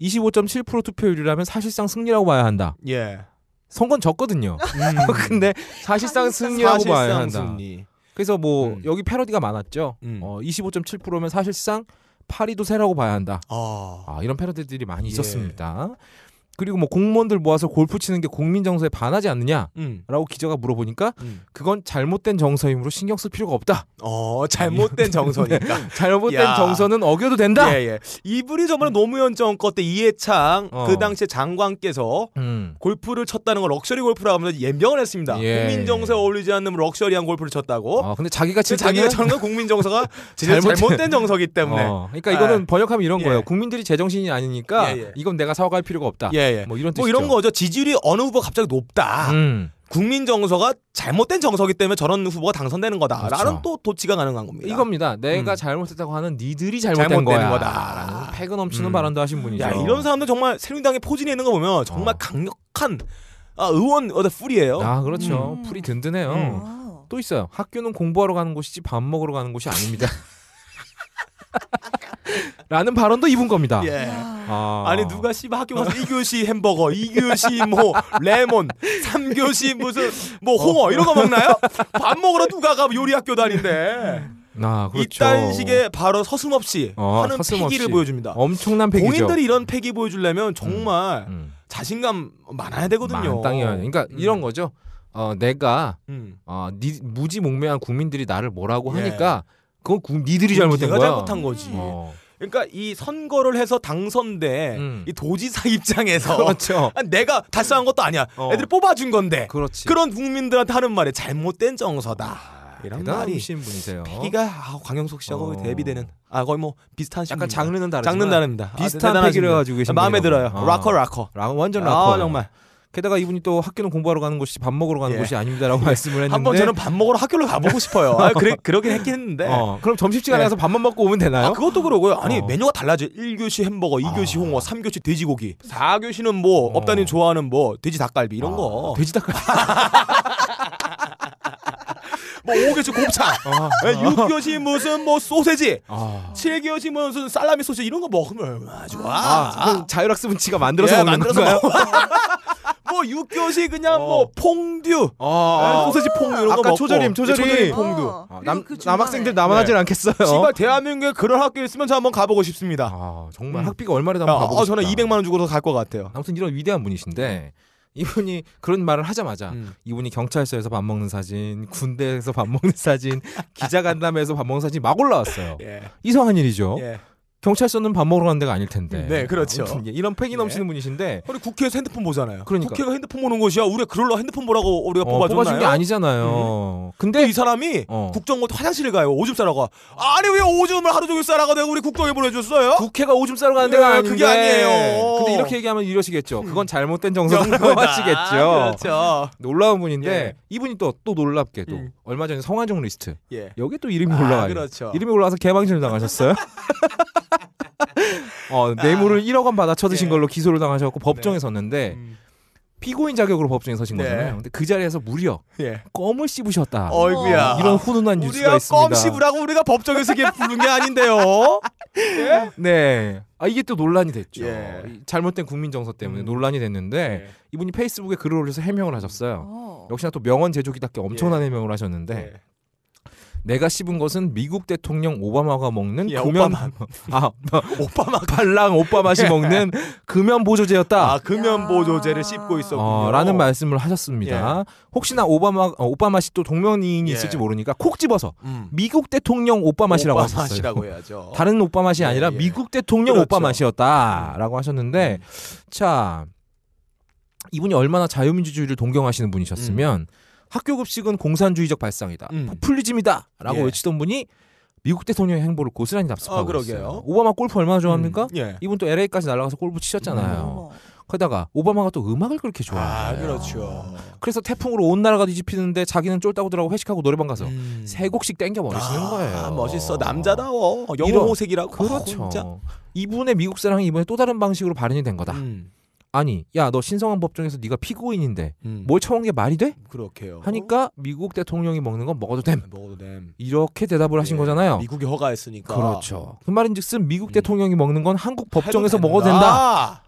25.7% 음. 투표율이라면 사실상 승리라고 봐야 한다. 예. 선건 졌거든요. 음. 근데 사실상 승리라고 사실상 봐야 한다. 승리. 그래서 뭐 음. 여기 패러디가 많았죠. 음. 어, 25.7%면 사실상 파리도 새라고 봐야 한다. 아, 아 이런 패러디들이 많이 예. 있었습니다. 그리고 뭐 공무원들 모아서 골프 치는 게 국민 정서에 반하지 않느냐라고 음. 기자가 물어보니까 음. 그건 잘못된 정서이므로 신경 쓸 필요가 없다. 어 잘못된 정서니까 네. 잘못된 야. 정서는 어겨도 된다. 예, 예. 이분이 정말 노무현 정권 때 이해창 어. 그 당시 장관께서 음. 골프를 쳤다는 걸 럭셔리 골프라고 하면서 예명을 했습니다. 예. 국민 정서에 어울리지 않는 럭셔리한 골프를 쳤다고. 어, 근데 자기가 친 자기가 쳤는 국민 정서가 잘못... 잘못된 정서기 때문에. 어. 그러니까 이거는 예. 번역하면 이런 예. 거예요. 국민들이 제정신이 아니니까 예, 이건 내가 사과할 필요가 없다. 예. 예, 예. 뭐 이런 뭐 이런 거죠. 지지율이 어느 후보 갑자기 높다. 음. 국민 정서가 잘못된 정서기 때문에 저런 후보가 당선되는 거다라는 그렇죠. 또 도치가 가능한 겁니다. 이겁니다. 내가 음. 잘못했다고 하는 니들이 잘못된, 잘못된 거다 아, 패근 넘치는 음. 발언도 하신 분이죠. 야, 이런 사람들 정말 새누리당에 포진해 있는 거 보면 정말 어. 강력한 아, 의원 어디 네, 풀이에요. 아 그렇죠. 음. 풀이 든든해요. 네. 어. 또 있어요. 학교는 공부하러 가는 곳이지 밥 먹으러 가는 곳이 아닙니다. 라는 발언도 입은 겁니다. 예. 아. 아니 누가 씨발 뭐 학교 가서 2교시 햄버거, 2교시 뭐 레몬, 3교시 무슨 뭐 홍어 이런 거 먹나요? 밥 먹으러 누가 가 요리 학교 다닌데. 아, 그렇죠. 이딴 식의 바로 서슴없이 어, 하는 서슴 패기를 보여줍니다. 엄청난 패기죠. 공인들이 이런 패기 보여주려면 음, 정말 음, 음. 자신감 많아야 되거든요. 당연히. 그러니까 음. 이런 거죠. 어, 내가 음. 어, 니, 무지몽매한 국민들이 나를 뭐라고 예. 하니까 예. 그건 국, 니들이 잘못된 거야. 잘못한 거지. 어. 그러니까 이 선거를 해서 당선돼 음. 이 도지사 입장에서 그렇죠. 아, 내가 달성한 것도 아니야. 어. 애들이 뽑아준 건데. 그렇지. 그런 국민들한테 하는 말에 잘못된 정서다. 아, 이런 말이 분이세요. 패가 아, 광영석 씨하고 어. 대비되는 아 거의 뭐 비슷한 약간 장르는 다르지만 장르는 다릅니다. 아, 비슷한 아, 패기를 가지고 계신 마음에 들어요. 어. 락커 락커. 락, 완전 락커. 아, 정말. 게다가 이분이 또 학교는 공부하러 가는 곳이 밥 먹으러 가는 예. 곳이 아닙니다라고 예. 말씀을 했는데 한 번 저는 밥 먹으러 학교를 가보고 싶어요. 아, 그래 그러긴 했긴 했는데. 어, 그럼 점심 시간에 예. 가서 밥만 먹고 오면 되나요? 아, 그것도 그러고요. 아니 어. 메뉴가 달라져. 1교시 햄버거, 2교시 아. 홍어, 3교시 돼지고기, 4교시는 뭐없다님 어. 좋아하는 뭐 돼지 닭갈비 이런 아. 거. 돼지 닭갈비. 뭐 5교시 곱차 아, 6교시 아. 예, 무슨 뭐 소세지, 아. 7교시 무슨 살라미 소세지 이런 거 먹으면 얼마나 좋아. 아, 아 자율학습은 지가 만들어서 예, 먹는 거예요. 뭐 6교시 그냥 뭐 어. 뭐 퐁듀 어, 어. 예, 소세지 퐁듀 이런 거 아까 먹고 초절임 네, 초절임, 초절임 어. 퐁듀 아, 남, 그 남학생들 남아나질 네. 않겠어요 씨발 대한민국에 그런 학교 있으면 저 한번 가보고 싶습니다 아, 정말 음. 학비가 얼마라도 한번 어, 가보고 저는 200만 원 주고서 갈것 같아요 아무튼 이런 위대한 분이신데 네. 이분이 그런 말을 하자마자 음. 이분이 경찰서에서 밥 먹는 사진, 군대에서 밥 먹는 사진, 기자 간담회에서 밥 먹는 사진 막 올라왔어요. 예. 이상한 일이죠. 예. 경찰서는 밥 먹으러 가는 데가 아닐 텐데. 네, 아, 그렇죠. 아 이런 패기 네. 넘치는 네. 분이신데. 우리 국회에서 핸드폰 보잖아요. 그러니까. 국회가 핸드폰 보는 곳이야. 우리가 그럴러 핸드폰 보라고 우리가 어, 뽑아줬나요? 뽑아준 게 아니잖아요. 음. 근데, 이 사람이 어. 국정원 화장실을 가요. 오줌 싸러 가. 아니 왜 오줌을 하루 종일 싸라고 내가 우리 국정에 보내줬어요? 국회가 오줌 싸러 가는 데가 예, 아닌데. 그게 아니에요. 근데 이렇게 얘기하면 이러시겠죠. 그건 잘못된 정서라고 하시겠죠. 아, 그렇죠. 놀라운 분인데 예. 이분이 또 또 놀랍게도 음. 얼마 전에 성한종 리스트. 예. 여기 또 이름이 아, 올라와요. 그렇죠. 이름이 올라와서 개망신을 당하셨어요. 어, 뇌물을 1억 아. 원 받아 쳐드신 네. 걸로 기소를 당하셨고 네. 법정에 섰는데 음. 피고인 자격으로 법정에 서신 네. 거잖아요. 근데 그 자리에서 무려 예. 껌을 씹으셨다. 어이구야. 어, 이런 훈훈한 뉴스가 있습니다. 껌 씹으라고 우리가 법정에서 이게 부른 게 아닌데요. 예? 네. 아 이게 또 논란이 됐죠. 예. 잘못된 국민 정서 때문에 음. 논란이 됐는데 예. 이분이 페이스북에 글을 올려서 해명을 하셨어요. 오. 어. 역시나 또 명언 제조기답게 엄청난 예. 해명을 하셨는데 내가 씹은 것은 미국 대통령 오바마가 먹는 야, 예, 금연 오바마. 아 뭐, 오바마 발랑 오바마시 예. 먹는 금연 보조제였다. 아 금연 보조제를 씹고 있었군요. 어, 라는 말씀을 하셨습니다. 예. 혹시나 오바마 어, 오바마시 또 동명이인이 예. 있을지 모르니까 콕 집어서 음. 미국 대통령 오바마시라고 오바 하셨어요. 해야죠. 다른 오바마시 예, 아니라 예, 미국 대통령 그렇죠. 오바마시였다라고 음. 하셨는데 음. 자. 이분이 얼마나 자유민주주의를 동경하시는 분이셨으면 음. 학교 급식은 공산주의적 발상이다. 음. 포퓰리즘이다라고 예. 외치던 분이 미국 대통령의 행보를 고스란히 답습하고 아, 그러게요. 있어요. 오바마 골프 얼마나 좋아합니까? 음. 예. 이분 또 LA까지 날아가서 골프 치셨잖아요. 음. 그러다가 오바마가 또 음악을 그렇게 좋아해요. 아, 그렇죠. 그래서 태풍으로 온 나라가 뒤집히는데 자기는 쫄따구들하고 회식하고 노래방 가서 음. 세 곡씩 땡겨 버리시는 아, 거예요. 멋있어. 남자다워. 영호색이라고. 그렇죠. 아, 이분의 미국 사랑이 이번에 또 다른 방식으로 발현이 된 거다. 음. 아니 야 너 신성한 법정에서 네가 피고인인데 음. 뭘 처온 게 말이 돼? 그렇게요. 하니까 미국 대통령이 먹는 건 먹어도 됨. 네, 먹어도 됨. 이렇게 대답을 하신 예, 거잖아요. 미국이 허가했으니까. 그렇죠. 그 말인즉슨 미국 음. 대통령이 먹는 건 한국 법정에서 먹어도 된다.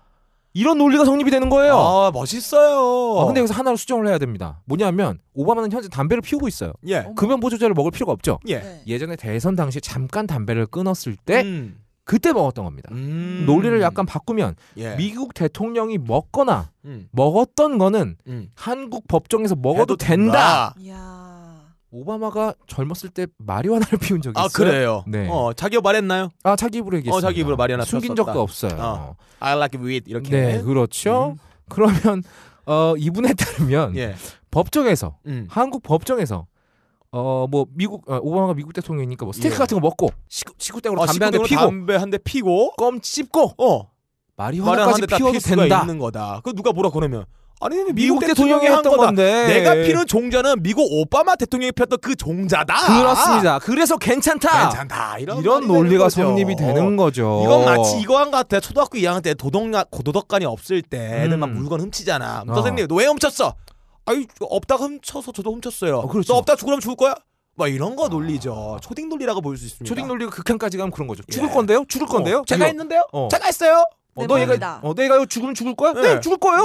이런 논리가 성립이 되는 거예요. 아 멋있어요. 아, 근데 여기서 하나를 수정을 해야 됩니다. 뭐냐면 오바마는 현재 담배를 피우고 있어요. 예. 금연 보조제를 먹을 필요가 없죠. 예. 네. 예전에 대선 당시 잠깐 담배를 끊었을 때 음. 그때 먹었던 겁니다. 음. 논리를 약간 바꾸면 예. 미국 대통령이 먹거나 음. 먹었던 거는 음. 한국 법정에서 먹어도 된다. 이야. 오바마가 젊었을 때 마리화나를 피운 적이 아, 있어요. 아 그래요. 네. 어 자기가 말했나요? 아 자기 입으로 얘기했어요. 어 자기 입으로 마리화나 숨긴 적도 없어요. 어. I like with 이렇게. 네 그렇죠. 음. 그러면 어 이분에 따르면 예. 법정에서 음. 한국 법정에서 어뭐 미국 어, 오바마가 미국 대통령이니까 뭐 스테이크 예. 같은 거 먹고 시구 시구대으로 아, 담배 한대 피고 담배 한 대 피고 껌 씹고 어 마리화나까지 피워도 된다. 있는 거다. 그 누가 뭐라 그러면 아니 미국, 미국 대통령이, 대통령이 한 거다. 건데. 내가 피는 종자는 미국 오바마 대통령이 피 폈던 그 종자다. 그렇습니다. 그래서 괜찮다. 괜찮다. 이런, 이런 논리가 성립이 되는 어. 거죠. 이건 마치 이거한 것 같아. 초등학교 2학년 때 도덕 도덕관이 없을 때 애들 음. 막 물건 훔치잖아. 어. 선생님 너 왜 훔쳤어? 아유 없다가 훔쳐서 저도 훔쳤어요. 어, 그렇죠. 너 없다 죽으면 죽을 거야? 막 이런 거 아. 논리죠. 아... 초딩 논리라고 볼 수 있습니다. 초딩 논리가 극한까지 가면 그런 거죠. 죽을 예. 건데요? 죽을 어. 건데요? 제가 했는데요? 어. 제가 했어요. 어, 너 얘가 어, 내가 죽으면 죽을 거야? 네, 네 죽을 거예요.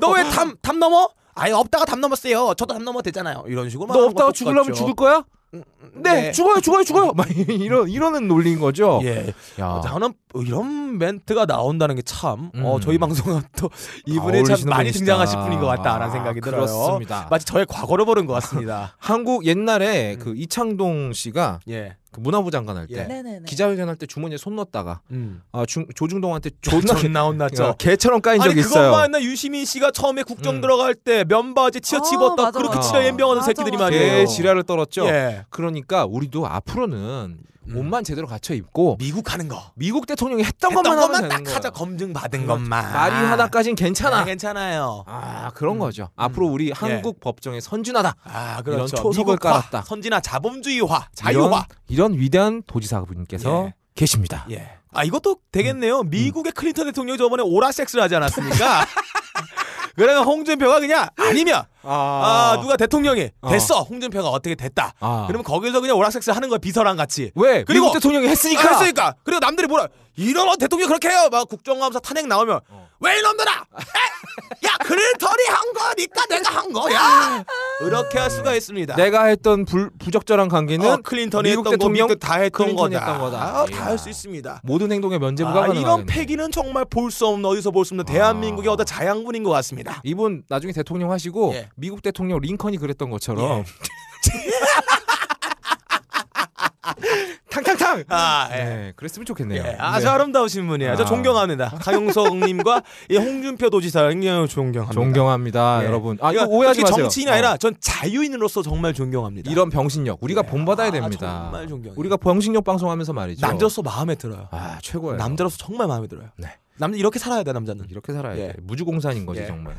너 왜 담 담 넘어? 아예 없다가 담 넘었어요. 저도 담 넘어 되잖아요. 이런 식으로 너 없다가 죽으려면 죽을 거야? 네, 네, 죽어요, 죽어요, 죽어요. 막 이런 이러는 놀린 거죠. 예. 야. 어, 나는 이런 멘트가 나온다는 게 참, 어, 음. 어, 저희 방송은 또 아, 이분이 참 많이 등장하실 분인 것 같다라는 아, 생각이 그렇습니다. 들어요. 그렇습니다. 마치 저의 과거를 보는 것 같습니다. 한국 옛날에 음. 그 이창동 씨가 예. 그 문화부 장관 할때 예. 기자회견 할 때 주머니에 손 넣었다가 음. 아, 중, 조중동한테 존나 나온났죠. 어, 개처럼 까인 적이 있어요. 아니 그것만 유시민 씨가 처음에 국정 음. 들어갈때 면바지 치어 아, 집었다 맞아, 그렇게 치어 옌병하는 새끼들이 예, 말이에요. 지랄을 떨었죠. 예. 그러니까 우리도 앞으로는 음. 옷만 제대로 갖춰 입고 미국 하는 거. 미국 대통령이 했던, 했던 것만, 것만 딱 하자 검증 받은 그렇죠. 것만. 말이 하나까진 괜찮아. 네, 괜찮아요. 아 그런 음. 거죠. 음. 앞으로 우리 예. 한국 법정에 선진화다아 그렇죠. 이런 초석을 깔았다. 선진화, 자본주의화, 자유화 이런, 이런 위대한 도지사분께서 예. 계십니다. 예. 아 이것도 되겠네요. 음. 미국의 클린턴 대통령 이 저번에 오라섹스를 하지 않았습니까? 그러면 홍준표가 그냥 아니면 아, 아 누가 대통령이 어. 됐어 홍준표가 어떻게 됐다 아. 그러면 거기서 그냥 오락섹스 하는 거야 비서랑 같이 왜 그리고 대통령이 했으니까 했으니까 아, 그러니까. 그리고 남들이 뭐라 이런 대통령 그렇게 해요 막 국정감사 탄핵 나오면 어. 왜 이놈들아! 야 그들이 한 거니까 내가 한 거야. 아, 이렇게 할 수가 있습니다. 내가 했던 불, 부적절한 관계는 어, 클린턴이 미국 했던 대통령 거, 다 했던 클린턴이 거다. 거다. 아, 다할 예. 수 있습니다. 모든 행동에 면제부가 아, 이런 패기는 정말 볼 수 없는 어디서 볼 수 없는 아. 대한민국의 어떤 자양분인 것 같습니다. 이분 나중에 대통령 하시고 예. 미국 대통령 링컨이 그랬던 것처럼. 예. 탕탕탕. 아, 예. 네, 그랬으면 좋겠네요. 예, 네. 아주 네. 아름다우신 분이에요. 아. 저 존경합니다. 강용석님과 이 홍준표 도지사 굉장히 예, 존경합니다. 존경합니다, 예. 여러분. 아, 그러니까 이거 오해하지 마세요. 정치인 아니라 어. 전 자유인으로서 정말 존경합니다. 이런 병신력 우리가 예. 본받아야 아, 됩니다. 아, 정말 존경. 우리가 병신력 방송하면서 말이죠. 남자로서 마음에 들어요. 아, 최고예요. 남자로서 정말 마음에 들어요. 네. 남자 이렇게 살아야 돼 남자는. 이렇게 살아야 예. 돼. 무주공산인 거지 예. 정말.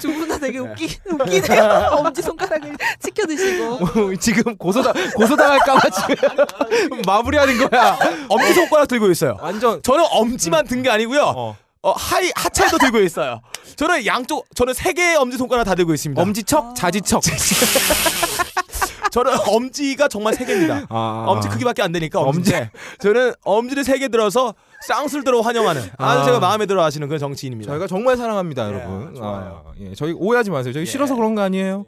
두분다 되게 예. 웃기 웃기네요. 엄지 손가락을 치켜 드시고. 어, 지금 고소당 고소당할까봐 지금 마무리하는 거야. 엄지 손가락 들고 있어요. 완전. 저는 엄지만 음. 든게 아니고요. 어. 어, 하이 하체도 들고 있어요. 저는 양쪽 저는 세 개의 엄지 손가락 다 들고 있습니다. 엄지척, 아... 자지척. 저는 엄지가 정말 세 개입니다. 아... 엄지 크기밖에 안 되니까 엄지. 저는 엄지를 세 개 들어서 쌍술대로 환영하는 아 아. 제가 마음에 들어 하시는 그런 정치인입니다. 저희가 정말 사랑합니다, 예, 여러분. 아, 좋아요. 아, 예, 저희 오해하지 마세요. 저희 예. 싫어서 그런 거 아니에요.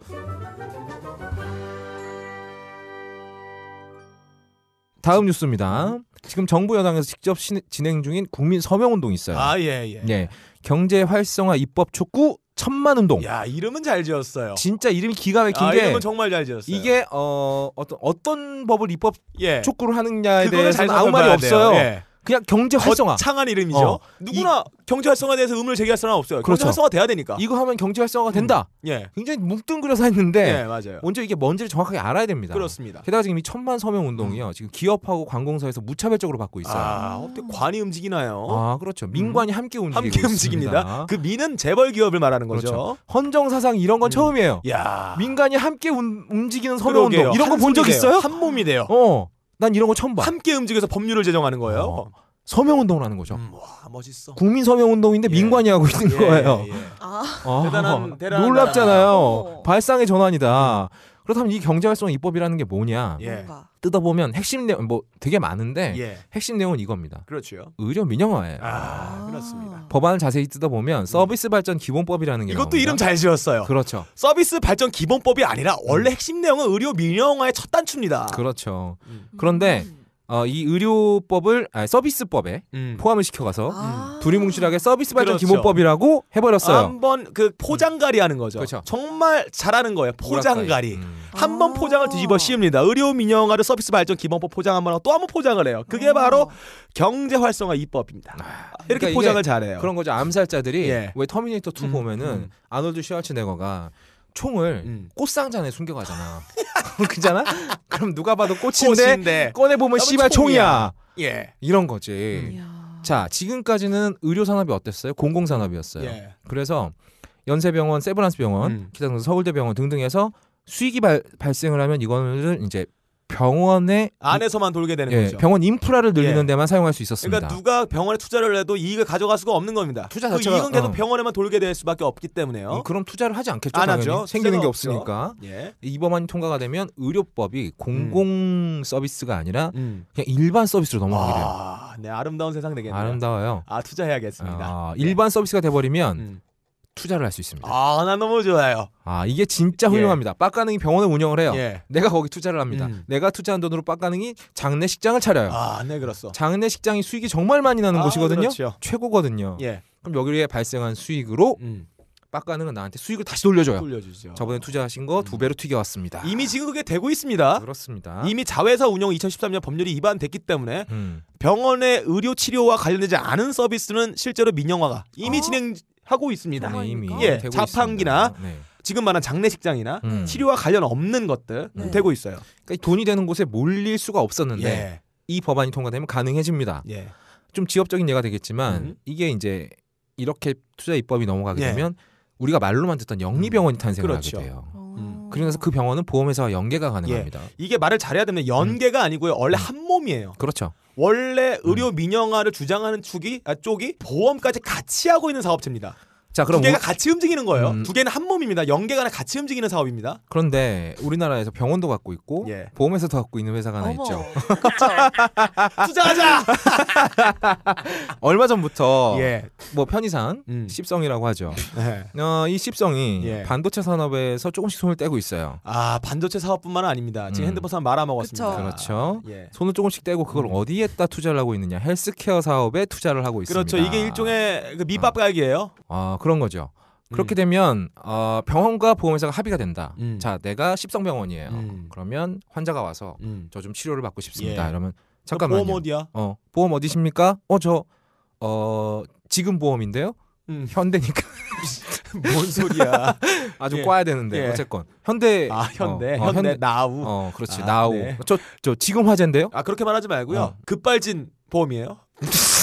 다음 뉴스입니다. 지금 정부 여당에서 직접 시, 진행 중인 국민 서명 운동이 있어요. 아, 예, 예. 예. 경제 활성화 입법 촉구 천만 운동. 야 이름은 잘 지었어요. 진짜 이름이 기가 막힌 아, 게 이름은 정말 잘 지었어요. 이게 어 어떤 어떤 법을 입법 예. 촉구를 하느냐에 대해서 아무 말이 돼요. 없어요. 예. 그냥 경제 활성화. 창한 이름이죠. 어. 누구나 이... 경제 활성화에 대해서 의문을 제기할 사람 없어요. 그렇죠. 경제 활성화 돼야 되니까. 이거 하면 경제 활성화가 된다. 음. 예. 굉장히 뭉뚱그려서 했는데 예, 맞아요. 먼저 이게 뭔지를 정확하게 알아야 됩니다. 그렇습니다. 게다가 지금 이 천만 서명 운동이요. 음. 지금 기업하고 관공서에서 무차별적으로 받고 있어요. 아, 어때 관이 움직이나요? 아, 그렇죠. 민관이 음. 함께 움직이고 함께 움직입니다. 그 민은 재벌 기업을 말하는 거죠. 그렇죠. 헌정 사상 이런 건 음. 처음이에요. 야. 민간이 함께 운, 움직이는 서명 운동 이런 거 본 적 있어요? 한 몸이 돼요. 어. 난 이런 거 처음 봐. 함께 움직여서 법률을 제정하는 거예요. 어. 서명 운동을 하는 거죠. 음, 와 멋있어. 국민 서명 운동인데 예. 민관이 하고 있는 예, 거예요. 예, 예. 아. 아, 대단한, 대단한 놀랍잖아요. 어. 발상의 전환이다. 음. 그렇다면 이 경제 활성 입법이라는 게 뭐냐? 예. 뜯어보면 핵심 내용 뭐 되게 많은데 예. 핵심 내용은 이겁니다. 그렇죠. 의료 민영화예요. 아, 아. 그렇습니다. 법안을 자세히 뜯어보면 음. 서비스 발전 기본법이라는 게 이것도 나옵니다. 이름 잘 지었어요. 그렇죠. 서비스 발전 기본법이 아니라 원래 음. 핵심 내용은 의료 민영화의 첫 단추입니다. 그렇죠. 음. 그런데 음. 어, 이 의료법을 아니, 서비스법에 음. 포함을 시켜가서 아. 두리뭉실하게 서비스 발전 그렇죠. 기본법이라고 해버렸어요. 한 번 그 포장갈이 하는 거죠. 그렇죠. 정말 잘하는 거예요. 포장갈이. 음. 한번 아. 포장을 뒤집어 씌웁니다. 의료 민영화를 서비스 발전 기본법 포장 한번 하고 또한 번 포장을 해요. 그게 아. 바로 경제 활성화 입법입니다. 아, 이렇게 그러니까 포장을 잘해요. 그런 거죠. 암살자들이 예. 왜 터미네이터 2 음. 보면은 음. 아놀드 슈왈츠네거가 총을 음. 꽃상자 안에 숨겨가잖아. 그잖아? 그럼 누가 봐도 꽃인데, 꽃인데. 꺼내보면 씨발 총이야. 예. 이런 거지. 음. 이 자, 지금까지는 의료산업이 어땠어요? 공공산업이었어요. 예. 그래서 연세병원, 세브란스 병원, 음. 기타등 서울대병원 등등에서 수익이 발, 발생을 하면 이거를 이제 병원의 안에서만 돌게 되는 예, 거죠. 병원 인프라를 늘리는 예. 데만 사용할 수 있었습니다. 그러니까 누가 병원에 투자를 해도 이익을 가져갈 수가 없는 겁니다. 투자 그 자체가 이익은 계속 어. 병원에만 돌게 될 수밖에 없기 때문에요. 음, 그럼 투자를 하지 않겠죠. 안 당연히. 하죠. 생기는 게 없죠. 없으니까. 예. 이 법안이 통과가 되면 의료법이 음. 공공 서비스가 아니라 음. 그냥 일반 서비스로 넘어가게 돼요. 아, 네 아름다운 세상 되겠네요. 아름다워요. 아 투자해야겠습니다. 아, 네. 일반 서비스가 돼버리면 음. 투자를 할 수 있습니다. 아, 나 너무 좋아요. 아, 이게 진짜 예. 훌륭합니다. 예. 빡가능이 병원을 운영을 해요. 예. 내가 거기 투자를 합니다. 음. 내가 투자한 돈으로 빡가능이 장례식장을 차려요. 아, 네, 그렇어. 장례식장이 수익이 정말 많이 나는 아, 곳이거든요. 그렇죠. 최고거든요. 예. 그럼 여기에 발생한 수익으로 음. 빡가능은 나한테 수익을 다시 돌려줘요. 돌려주죠. 저번에 투자하신 거두 음. 배로 튀겨왔습니다. 이미 지금 그게 되고 있습니다. 그렇습니다. 이미 자회사 운영 2013년 법률이 위반됐기 때문에 음. 병원의 의료 치료와 관련되지 않은 서비스는 실제로 민영화가 이미 어? 진행 하고 있습니다. 네, 이미 예, 예 자판기나 네. 지금 말한 장례식장이나 음. 치료와 관련 없는 것들 네. 되고 있어요. 그러니까 돈이 되는 곳에 몰릴 수가 없었는데 예. 이 법안이 통과되면 가능해집니다. 예. 좀 지엽적인 예가 되겠지만 음. 이게 이제 이렇게 투자 입법이 넘어가게 예. 되면 우리가 말로만 듣던 영리병원이 탄생을 그렇죠. 하게 돼요. 어. 그래서 그 병원은 보험회사와 연계가 가능합니다. 예. 이게 말을 잘해야 되면 연계가 음. 아니고요. 원래 음. 한 몸이에요. 그렇죠. 원래 의료 음. 민영화를 주장하는 축이 아, 쪽이 보험까지 같이 하고 있는 사업체입니다. 자, 그럼 두 개가 우... 같이 움직이는 거예요. 음... 두 개는 한 몸입니다. 연계간에 같이 움직이는 사업입니다. 그런데 우리나라에서 병원도 갖고 있고 예. 보험회사도 갖고 있는 회사가 하나 어머. 있죠. 투자하자. 얼마 전부터 예. 뭐 편의상 음. 씹성이라고 하죠. 예. 어, 이 씹성이 예. 반도체 산업에서 조금씩 손을 떼고 있어요. 아반도체 사업뿐만 아닙니다. 지금 음. 핸드폰 사업 말아먹었습니다. 그렇죠. 예. 손을 조금씩 떼고 그걸 음. 어디에다 투자를 하고 있느냐? 헬스케어 사업에 투자를 하고 그렇죠. 있습니다. 그렇죠. 이게 일종의 그 밑밥 가격이에요아 그런 거죠. 그렇게 음. 되면 어, 병원과 보험회사가 합의가 된다. 음. 자, 내가 십성병원이에요. 음. 그러면 환자가 와서 음. 저좀 치료를 받고 싶습니다. 예. 이러면 잠깐만요. 보험 어디야? 어, 보험 어디십니까? 어, 저 어, 지금 보험인데요. 음. 현대니까. 뭔 소리야? 아주 예. 꽈야 되는데 예. 어쨌건 현대 아 어, 현대 어, 현대 나우 어 그렇지 아, 나우 저저 네. 지금 화재인데요아 그렇게 말하지 말고요. 어. 급발진 보험이에요.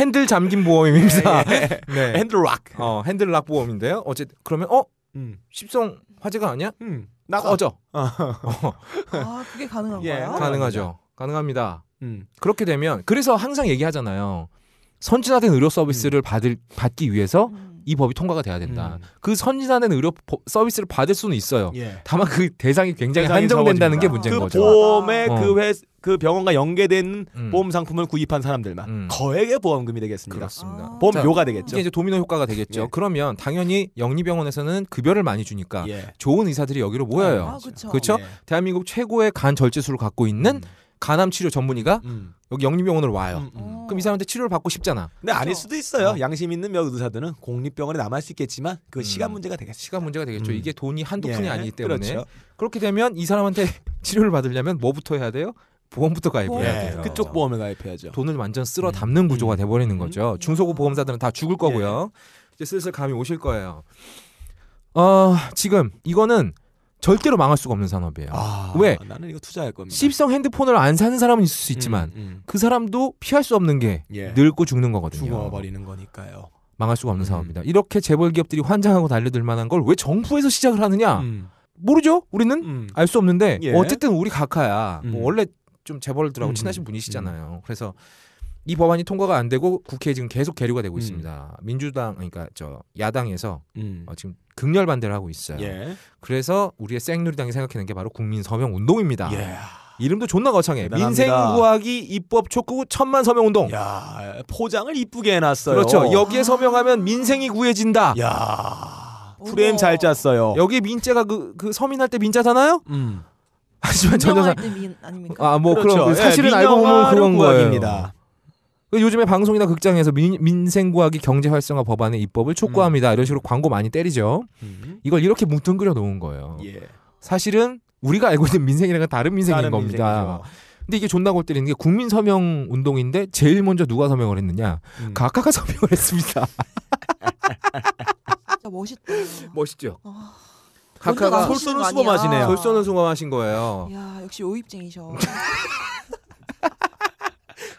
핸들 잠긴 보험임 입사. 네. 네. 핸들 락. 어, 핸들 락 보험인데요. 어제 그러면 어? 음. 십성 화재가 아니야? 음. 나가. 어져. 어. 어. 아, 그게 가능한 거예요? 예, 가능하죠. 가능합니다. 음. 그렇게 되면 그래서 항상 얘기하잖아요. 선진화된 의료 서비스를 음. 받을 받기 위해서 음. 이 법이 통과가 돼야 된다. 음. 그 선진화된 의료 서비스를 받을 수는 있어요. 예. 다만 그 대상이 굉장히 대상이 한정된다는 적어집니다. 게 문제인 그 거죠. 보험에 어. 그 회, 그 병원과 연계된 음. 보험 상품을 구입한 사람들만 음. 거액의 보험금이 되겠습니다. 그렇습니다. 아. 보험료가 되겠죠. 이게 이제 도미노 효과가 되겠죠. 예. 그러면 당연히 영리병원에서는 급여를 많이 주니까 예. 좋은 의사들이 여기로 모여요. 아, 그렇죠. 예. 대한민국 최고의 간 절제술을 갖고 있는 음. 간암 치료 전문의가 음. 여기 영리병원으로 와요. 음, 음. 어. 그럼 이 사람한테 치료를 받고 싶잖아. 근데 아닐 그렇죠. 수도 있어요. 어. 양심 있는 몇 의사들은 공립병원에 남아 수 있겠지만 그 음. 시간 문제가 되겠죠. 시간 문제가 되겠죠. 음. 이게 돈이 한두 예. 푼이 예, 아니기 때문에 그렇죠. 그렇게 되면 이 사람한테 치료를 받으려면 뭐부터 해야 돼요? 보험부터 가입해야 돼요. 예, 그쪽 보험에 가입해야죠. 돈을 완전 쓸어 담는 구조가 돼버리는 거죠. 중소고 보험사들은 다 죽을 예. 거고요. 예. 이제 슬슬 감이 오실 거예요. 어, 지금 이거는 절대로 망할 수가 없는 산업이에요. 아, 왜? 나는 이거 투자할 겁니다. 십성 핸드폰을 안 사는 사람은 있을 수 있지만 음, 음. 그 사람도 피할 수 없는 게 예. 늙고 죽는 거거든요. 죽어버리는 거니까요. 망할 수가 없는 음. 산업입니다. 이렇게 재벌 기업들이 환장하고 달려들 만한 걸 왜 정부에서 시작을 하느냐? 음. 모르죠. 우리는 음. 알수 없는데 예. 어쨌든 우리 각하야. 뭐 음. 원래 좀 재벌들하고 친하신 분이시잖아요. 그래서 이 법안이 통과가 안 되고 국회에 지금 계속 계류가 되고 음. 있습니다. 민주당 그러니까 저 야당에서 음. 어, 지금 극렬 반대를 하고 있어요. 예. 그래서 우리의 생누리당이 생각하는 게 바로 국민 서명 운동입니다. 예. 이름도 존나 거창해. 대 민생 구하기 입법 촉구 천만 서명 운동. 야, 포장을 이쁘게 해놨어요. 그렇죠. 여기에 서명하면 민생이 구해진다. 야, 프레임 잘 짰어요. 여기 민재가 그, 그 서민할 때 민자 잖아요 음. 하지만 전혀 사... 아뭐 그렇죠. 그런 사실은 예, 알고 보면 그런 거예요. 입니다 그 요즘에 방송이나 극장에서 민, 생구하기 경제 활성화 법안의 입법을 촉구합니다. 음. 이런 식으로 광고 많이 때리죠. 음. 이걸 이렇게 뭉뚱그려 놓은 거예요. 예. 사실은 우리가 알고 있는 민생이랑은 다른 민생인 다른 겁니다. 민생이죠. 근데 이게 존나 골 때리는 게 국민 서명 운동인데 제일 먼저 누가 서명을 했느냐? 음. 각하가 서명을 했습니다. 진짜 멋있다. 멋있죠. 어... 각하가 솔선은 수범하시네요. 솔선은 수범하신 거예요. 야 역시 오입쟁이셔.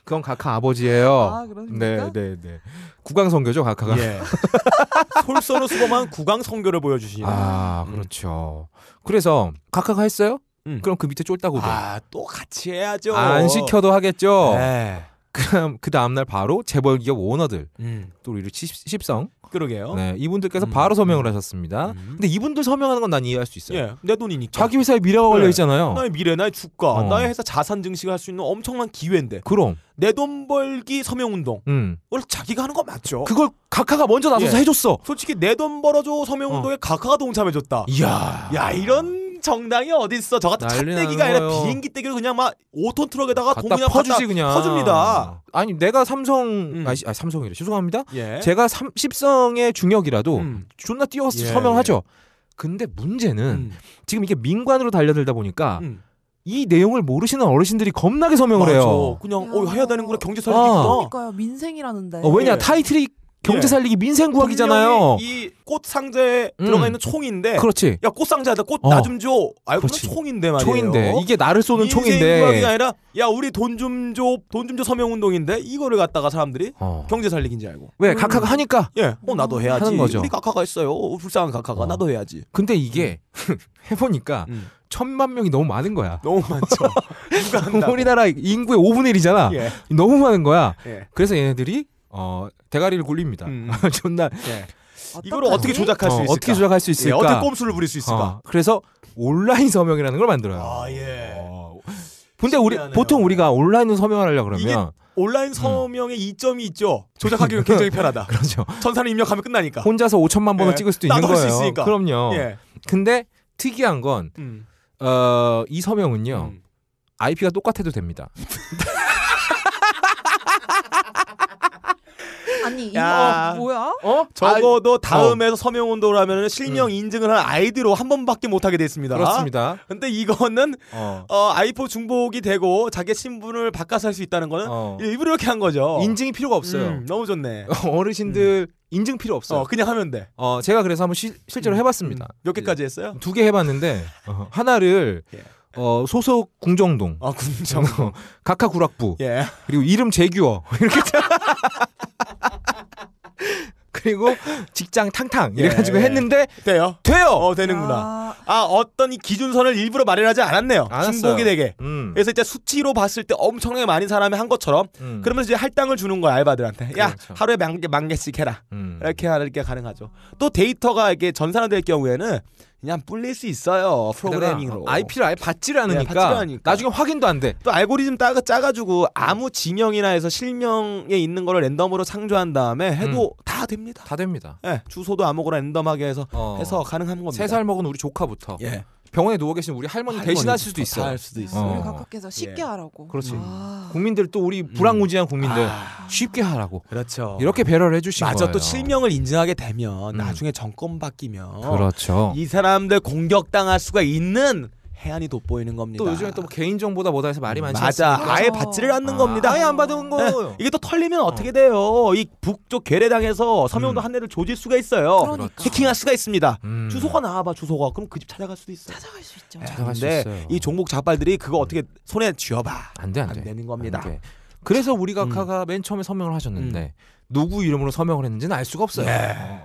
그건 각하 아버지예요. 아, 그렇습니까? 네, 네, 네. 국왕 선교죠, 각하가. 예. 솔선우 수범한 국왕 선교를 보여주시는. 아, 음. 그렇죠. 음. 그래서 각하가 했어요? 음. 그럼 그 밑에 쫄다고도. 아, 또 같이 해야죠. 안 시켜도 하겠죠. 에 네. 그럼 그 다음날 바로 재벌기업 오너들 음. 또 우리 10, 10성 그러게요. 네, 이분들께서 음. 바로 서명을 음, 하셨습니다. 음. 근데 이분들 서명하는 건 난 이해할 수 있어요. 예, 내 돈이니까. 자기 회사의 미래가 네. 걸려 있잖아요. 나의 미래, 나의 주가, 어. 나의 회사 자산 증식할 수 있는 엄청난 기회인데. 그럼. 내 돈 벌기 서명 운동. 음. 원래 자기가 하는 거 맞죠. 그걸 각하가 먼저 나서서 예. 해줬어. 솔직히 내 돈 벌어줘 서명 운동에 어. 각하가 동참해줬다. 이야, 야 이런 정당이 어디 있어? 저 같은 차대기가 아니라 거예요. 비행기 떼기로 그냥 막 5톤 트럭에다가 돈 그냥 퍼주지 그냥 퍼줍니다. 아니 내가 삼성 음. 아 삼성이래 죄송합니다. 예. 제가 삼, 1성의 중역이라도 음. 존나 뛰어서 예. 서명하죠. 근데 문제는 음. 지금 이게 민관으로 달려들다 보니까. 음. 이 내용을 모르시는 어르신들이 겁나게 서명을 맞아. 해요. 그냥 어 해야 되는구나 경제 살리기 아. 그러니까요 민생이라는데. 어, 왜냐 예. 타이틀이 경제 예. 살리기 민생 구하기잖아요. 이 꽃 상자에 음. 들어가 있는 음. 총인데. 그렇지. 야꽃 상자에다 꽃 나좀 어. 줘. 알고 아, 총인데 말이에 총인데 이게 나를 쏘는 총인데. 민생 구 아니라 야 우리 돈 좀줘돈 좀 줘 서명 운동인데 이거를 갖다가 사람들이 어. 경제 살리기인지 알고. 왜 음. 각하가 하니까. 예. 어 나도 해야지. 하는 거죠. 우리 각하가 있어요. 불쌍한 각하가 어. 나도 해야지. 근데 이게 해보니까. 음. 천만 명이 너무 많은 거야. 너무 많죠. 우리나라 인구의 5분의 1이잖아. 예. 너무 많은 거야. 예. 그래서 얘네들이 어 대가리를 굴립니다. 음. 존나 네. 이걸 어떻게 조작할 수 어, 있을까? 어떻게 조작할 수 있을까? 예, 어떻게 꼼수를 부릴 수 있을까? 어, 그래서 온라인 서명이라는 걸 만들어요. 아 예. 어. 근데 신기하네요. 보통 우리가 온라인 서명을 하려 그러면 온라인 음. 서명의 음. 이점이 있죠. 조작하기가 굉장히 편하다. 그렇죠. 천사를 입력하면 끝나니까. 혼자서 5천만 번을 예. 찍을 수도 있는 거예요. 있으니까. 그럼요. 예. 근데 특이한 건이 음. 어, 서명은요. 음. IP가 똑같아도 됩니다. 아니 이거 뭐야? 어? 적어도 아, 다음에서 서명운동을하면 음. 실명 음. 인증을 한 아이디로 한 번밖에 못하게 돼 있습니다. 그렇습니다. 근데 이거는 어. 어, 아이폰 중복이 되고 자기 신분을 바꿔서 할 수 있다는 거는 어. 일부러 이렇게 한 거죠. 인증이 필요가 없어요. 음, 너무 좋네. 어르신들 음. 인증 필요 없어요. 어, 그냥 하면 돼. 어, 제가 그래서 한번 시, 실제로 음, 해봤습니다. 음. 몇 개까지 했어요? 두 개 해봤는데 어, 하나를 예. 어, 소속 궁정동. 아, 궁정 각하 구락부. 예. 그리고 이름 재규어. 이렇게. 그리고 직장 탕탕 이래가지고 예. 했는데 돼요. 돼요. 어 되는구나. 아. 아, 어떤 이 기준선을 일부러 마련하지 않았네요. 않았어요. 중복이 되게. 음. 그래서 이제 수치로 봤을 때 엄청나게 많은 사람이 한 것처럼 음. 그러면서 이제 할당을 주는 거야 알바들한테. 야 그렇죠. 하루에 만, 개, 만 개씩 해라. 음. 이렇게 이렇게 가능하죠. 또 데이터가 이게 전산화될 경우에는 그냥 뿔릴 수 있어요 프로그래밍으로 IP를 아예 받지를 네, 않으니까, 네, 나중에 확인도 안 돼 또 알고리즘 따가 짜가지고 아무 지명이나 해서 실명에 있는 거를 랜덤으로 창조한 다음에 해도 음. 다 됩니다 다 됩니다 예 주소도 아무거나 랜덤하게 해서 어. 해서 가능한 겁니다 세 살 먹은 우리 조카부터 예. 병원에 누워 계신 우리 할머니, 할머니 대신하실 수도 있어. 할 수도 어. 있어. 우 각각께서 예. 쉽게 예. 하라고. 그렇지. 아. 국민들 또 우리 불황무지한 음. 국민들 아. 쉽게 하라고. 그렇죠. 이렇게 배려를 해주신 맞아, 거예요. 맞아. 또 실명을 인정하게 되면 음. 나중에 정권 바뀌면 그렇죠. 이 사람들 공격당할 수가 있는 해안이 돋보이는 겁니다. 또 요즘에 또뭐 개인 정보다 뭐다 해서 말이 음, 많지 맞아. 않습니까? 아예 받지를 않는 아. 겁니다. 아예 안 받은 거. 네. 이게 또 털리면 어. 떻게 돼요? 이 북쪽 괴뢰당에서 서명도 음. 한 대를 조질 수가 있어요. 그러니까. 해킹할 수가 있습니다. 음. 주소가 나와봐 주소가. 그럼 그 집 찾아갈 수도 있어. 찾아갈 수 있죠. 네, 찾아갈 수 있어요. 이 종북 자빨들이 그거 어떻게 손에 쥐어봐. 안돼안 돼. 되는 겁니다. 안 돼. 그래서 우리 음. 각하가 음. 맨 처음에 서명을 하셨는데 음. 누구 이름으로 서명을 했는지는 알 수가 없어요. 예.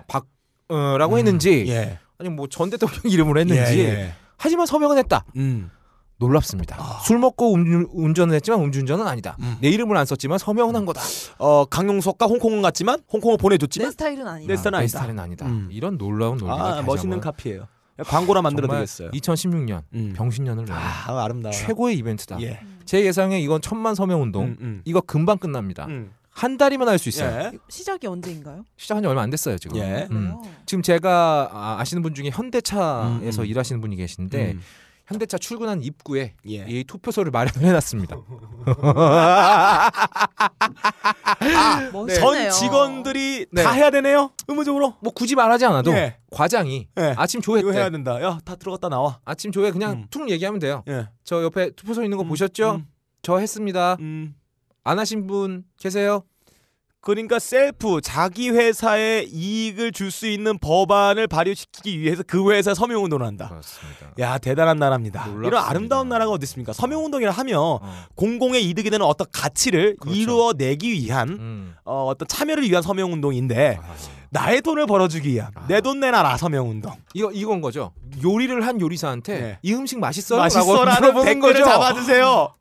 어, 라고 어, 했는지. 예. 아니 뭐전 대통령 이름으로 했는지 예, 예. 하지만 서명은 했다. 음. 놀랍습니다. 아. 술 먹고 음주, 운전은 했지만 음주운전은 아니다. 음. 내 이름을 안 썼지만 서명은 한 음. 거다. 어, 강용석과 홍콩은 갔지만 홍콩을 보내줬지만 내 스타일은 아니다. 내 스타일은 아니다. 내 스타일은 아니다. 음. 이런 놀라운 논리가 아, 멋있는 어, 카피예요. 광고라만들어드겠어요 2016년 음. 병신년을 아, 아름다워 최고의 이벤트다. 예. 제 예상에 이건 천만 서명 운동. 음, 음. 이거 금방 끝납니다. 한 달이면 할 수 있어요. 예. 시작이 언제인가요? 시작한 지 얼마 안 됐어요 지금. 예. 음. 지금 제가 아, 시는분 중에 현대차에서 음, 음. 일하시는 분이 계신데 음. 현대차 출근한 입구에 예. 이 투표소를 마련해놨습니다. 아, 네. 전 직원들이 네. 다 해야 되네요. 의무적으로. 뭐 굳이 말하지 않아도 예. 과장이 예. 아침 조회 때 해야 된다. 야다 들어갔다 나와. 아침 조회 그냥 음. 툭 얘기하면 돼요. 예. 저 옆에 투표소 있는 거 음, 보셨죠? 음. 저 했습니다. 음. 안 하신 분 계세요? 그러니까 셀프 자기 회사에 이익을 줄 수 있는 법안을 발효시키기 위해서 그 회사 서명운동을 한다. 그렇습니다. 야 대단한 나라입니다. 놀랍습니다. 이런 아름다운 나라가 어디 있습니까? 서명운동이라 하면 어. 공공의 이득이 되는 어떤 가치를 그렇죠. 이루어내기 위한 음. 어, 어떤 참여를 위한 서명운동인데 아. 예. 나의 돈을 벌어주기 위한 아. 내돈 내놔라 서명운동. 이거 이건 거죠. 요리를 한 요리사한테 네. 이 음식 맛있어요? 맛있어라는 물어보는 거죠. 잡아주세요.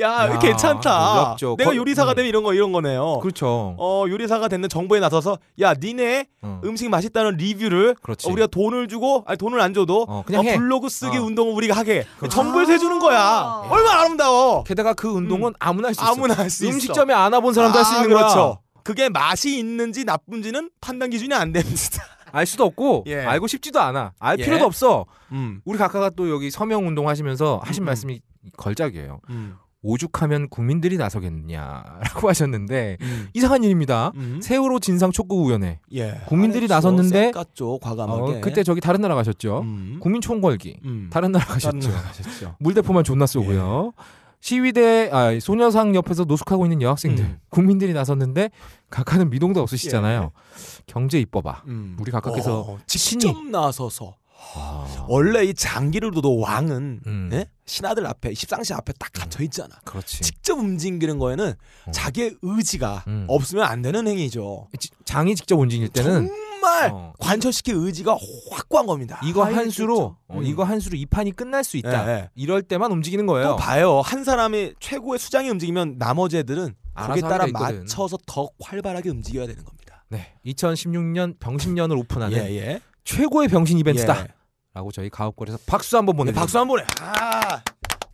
야, 야 괜찮다. 놀랍죠. 내가 요리사가 거, 네. 되면 이런 거 이런 거네요. 그렇죠. 어 요리사가 됐는 정부에 나서서 야 니네 어. 음식 맛있다는 리뷰를 어, 우리가 돈을 주고 아니 돈을 안 줘도 어, 그냥 어, 블로그 쓰기 어. 운동을 우리가 하게 그렇죠. 정부에서 해주는 아. 거야. 얼마나 아름다워. 게다가 그 운동은 음. 아무나 할수 있어. 아무나 할 수 있어. 음식점에 안 와본 사람도 아, 할수 있는 그렇죠. 그게 맛이 있는지 나쁜지는 판단 기준이 안 됩니다. 알 수도 없고 예. 알고 싶지도 않아. 알 예. 필요도 없어. 음. 우리 각하가 또 여기 서명 운동 하시면서 하신 음, 음. 말씀이 걸작이에요. 음. 오죽하면 국민들이 나서겠냐라고 하셨는데 음. 이상한 일입니다. 음. 세월호 진상 촉구 위원회 예. 국민들이 나섰는데 깠죠, 과감하게. 어, 그때 저기 다른 나라 가셨죠. 국민 총궐기 다른 나라 가셨죠. 다른 나라 가셨죠. 물대포만 존나 쏘고요. 예. 시위대 아, 소녀상 옆에서 노숙하고 있는 여학생들 음. 국민들이 나섰는데 각하는 미동도 없으시잖아요. 예. 경제 입법아 음. 우리 각하께서 어, 직접 신이. 나서서 아. 원래 이 장기를도 왕은 음. 예? 신하들 앞에 십상시 앞에 딱 음. 갇혀 있잖아. 그렇지. 직접 움직이는 거에는 어. 자기의 의지가 음. 없으면 안 되는 행위죠. 장이 직접 움직일 때는 정말 어. 관철시킬 의지가 확고한 겁니다. 이거 한수로 어, 음. 이거 한수로 이 판이 끝날 수 있다. 네. 이럴 때만 움직이는 거예요. 또 봐요. 한 사람이 최고의 수장이 움직이면 나머지 애들은 거기에 따라 맞춰서 더 활발하게 움직여야 되는 겁니다. 네. 2016년 병신년을 오픈하는 예, 예. 최고의 병신 예. 이벤트다. 예. 라고 저희 가업골에서 박수 한번 보내. 네, 박수 한번 보내. 아.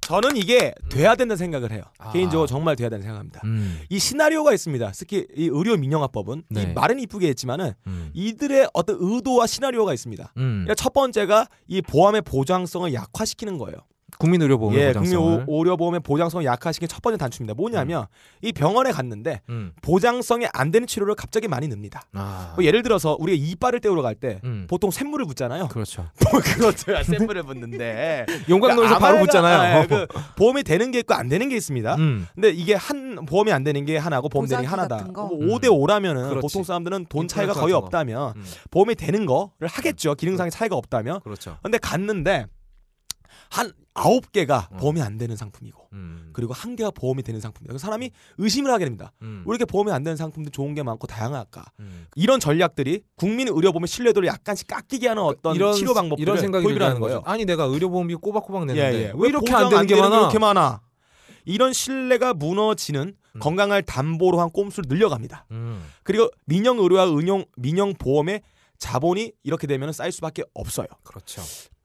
저는 이게 음. 돼야 된다는 생각을 해요. 아. 개인적으로 정말 돼야 된다는 생각합니다. 음. 이 시나리오가 있습니다. 특히 이 의료 민영화법은 네. 이 말은 이쁘게 했지만은 음. 이들의 어떤 의도와 시나리오가 있습니다. 음. 그러니까 첫 번째가 이 보험의 보장성을 약화시키는 거예요. 국민의료보험의 예, 보장성을. 국민의료보험의 보장성 약화시킨 첫 번째 단추입니다. 뭐냐면 음. 이 병원에 갔는데 음. 보장성이 안 되는 치료를 갑자기 많이 넣습니다. 아. 뭐 예를 들어서 우리가 이빨을 떼우러 갈때 음. 보통 샘물을 붓잖아요. 그렇죠. 뭐 그것도 샘물을 붓는데 용광로에서 그러니까 바로 붓잖아요. 네, 그 보험이 되는 게 있고 안 되는 게 있습니다. 음. 근데 이게 한 보험이 안 되는 게 하나고 보험 되는 게 하나다. 뭐 5대 5라면은 음. 그 보통 사람들은 돈 차이가 거의 없다면 음. 보험이 되는 거를 하겠죠. 기능상의 차이가 없다면. 그렇죠. 근데 갔는데 한 아홉 개가 음. 보험이 안 되는 상품이고 음. 그리고 한 개가 보험이 되는 상품이다. 그래서 사람이 의심을 하게 됩니다. 음. 왜 이렇게 보험이 안 되는 상품도 좋은 게 많고 다양할까? 음. 이런 전략들이 국민 의료보험의 신뢰도를 약간씩 깎이게 하는 어떤 이런, 치료 방법 이런 생각이 들는 거예요. 아니 내가 의료보험이 꼬박꼬박 예, 내는데 예, 예. 왜 이렇게 안 되는 게 많아? 이렇게 많아? 이런 신뢰가 무너지는 음. 건강을 담보로 한 꼼수를 늘려갑니다. 음. 그리고 민영 의료와 은용 민영 보험의 자본이 이렇게 되면 쌓일 수밖에 없어요. 그렇죠.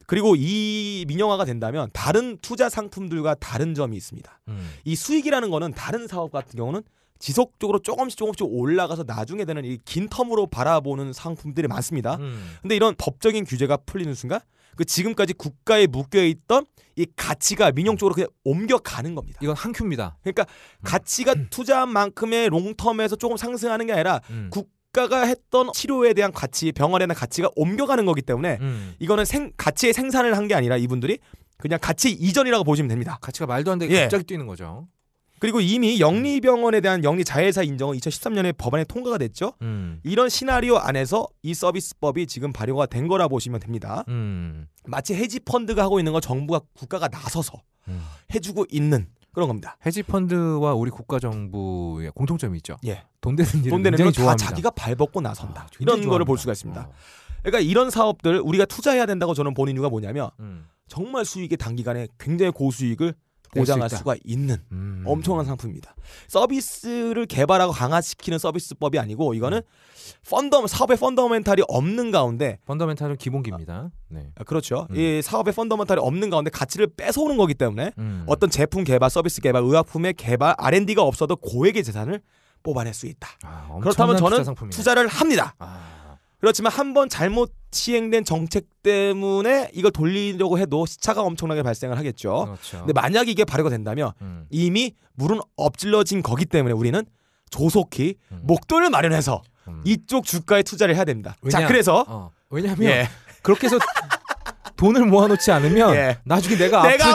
그리고 이 민영화가 된다면 다른 투자 상품들과 다른 점이 있습니다. 음. 이 수익이라는 거는 다른 사업 같은 경우는 지속적으로 조금씩 조금씩 올라가서 나중에 되는 이 긴 텀으로 바라보는 상품들이 많습니다. 음. 근데 이런 법적인 규제가 풀리는 순간 그 지금까지 국가에 묶여 있던 이 가치가 민영 쪽으로 그냥 옮겨가는 겁니다. 이건 한 큐입니다. 그러니까 음. 가치가 투자한 만큼의 롱텀에서 조금 상승하는 게 아니라 음. 국 국가가 했던 치료에 대한 가치, 병원에 대한 가치가 옮겨가는 거기 때문에 음. 이거는 생, 가치의 생산을 한 게 아니라 이분들이 그냥 가치 이전이라고 보시면 됩니다. 가치가 말도 안 되게 예. 갑자기 뛰는 거죠. 그리고 이미 영리병원에 대한 영리자회사 인정은 2013년에 법안에 통과가 됐죠. 음. 이런 시나리오 안에서 이 서비스법이 지금 발효가 된 거라 보시면 됩니다. 음. 마치 헤지펀드가 하고 있는 거 정부가 국가가 나서서 음. 해주고 있는 그런 겁니다. 헤지펀드와 우리 국가 정부의 공통점이 있죠. 예. 돈 되는 일을 돈 되는 굉장히 좋아다 자기가 발벗고 나선다. 아, 이런 거를 볼 수가 있습니다. 어. 그러니까 이런 사업들 우리가 투자해야 된다고 저는 보는 이유가 뭐냐면 음. 정말 수익이 단기간에 굉장히 고수익을 보장할 수가 있는 음. 엄청난 상품입니다. 서비스를 개발하고 강화시키는 서비스법이 아니고 이거는 음. 펀더 사업의 펀더멘탈이 없는 가운데 펀더멘탈은 기본기입니다. 네. 아, 그렇죠. 음. 이 사업의 펀더멘탈이 없는 가운데 가치를 뺏어오는 거기 때문에 음. 어떤 제품 개발, 서비스 개발, 의약품의 개발, R&D가 없어도 고액의 재산을 뽑아낼 수 있다. 아, 그렇다면 저는 투자를 합니다. 아. 그렇지만 한 번 잘못 시행된 정책 때문에 이걸 돌리려고 해도 시차가 엄청나게 발생을 하겠죠. 그렇죠. 근데 만약 이게 발효가 된다면 음. 이미 물은 엎질러진 거기 때문에 우리는 조속히 음. 목돈을 마련해서 음. 이쪽 주가에 투자를 해야 됩니다. 왜냐, 자, 그래서 어. 왜냐하면 예. 그렇게 해서 돈을 모아놓지 않으면 예. 나중에 내가 내가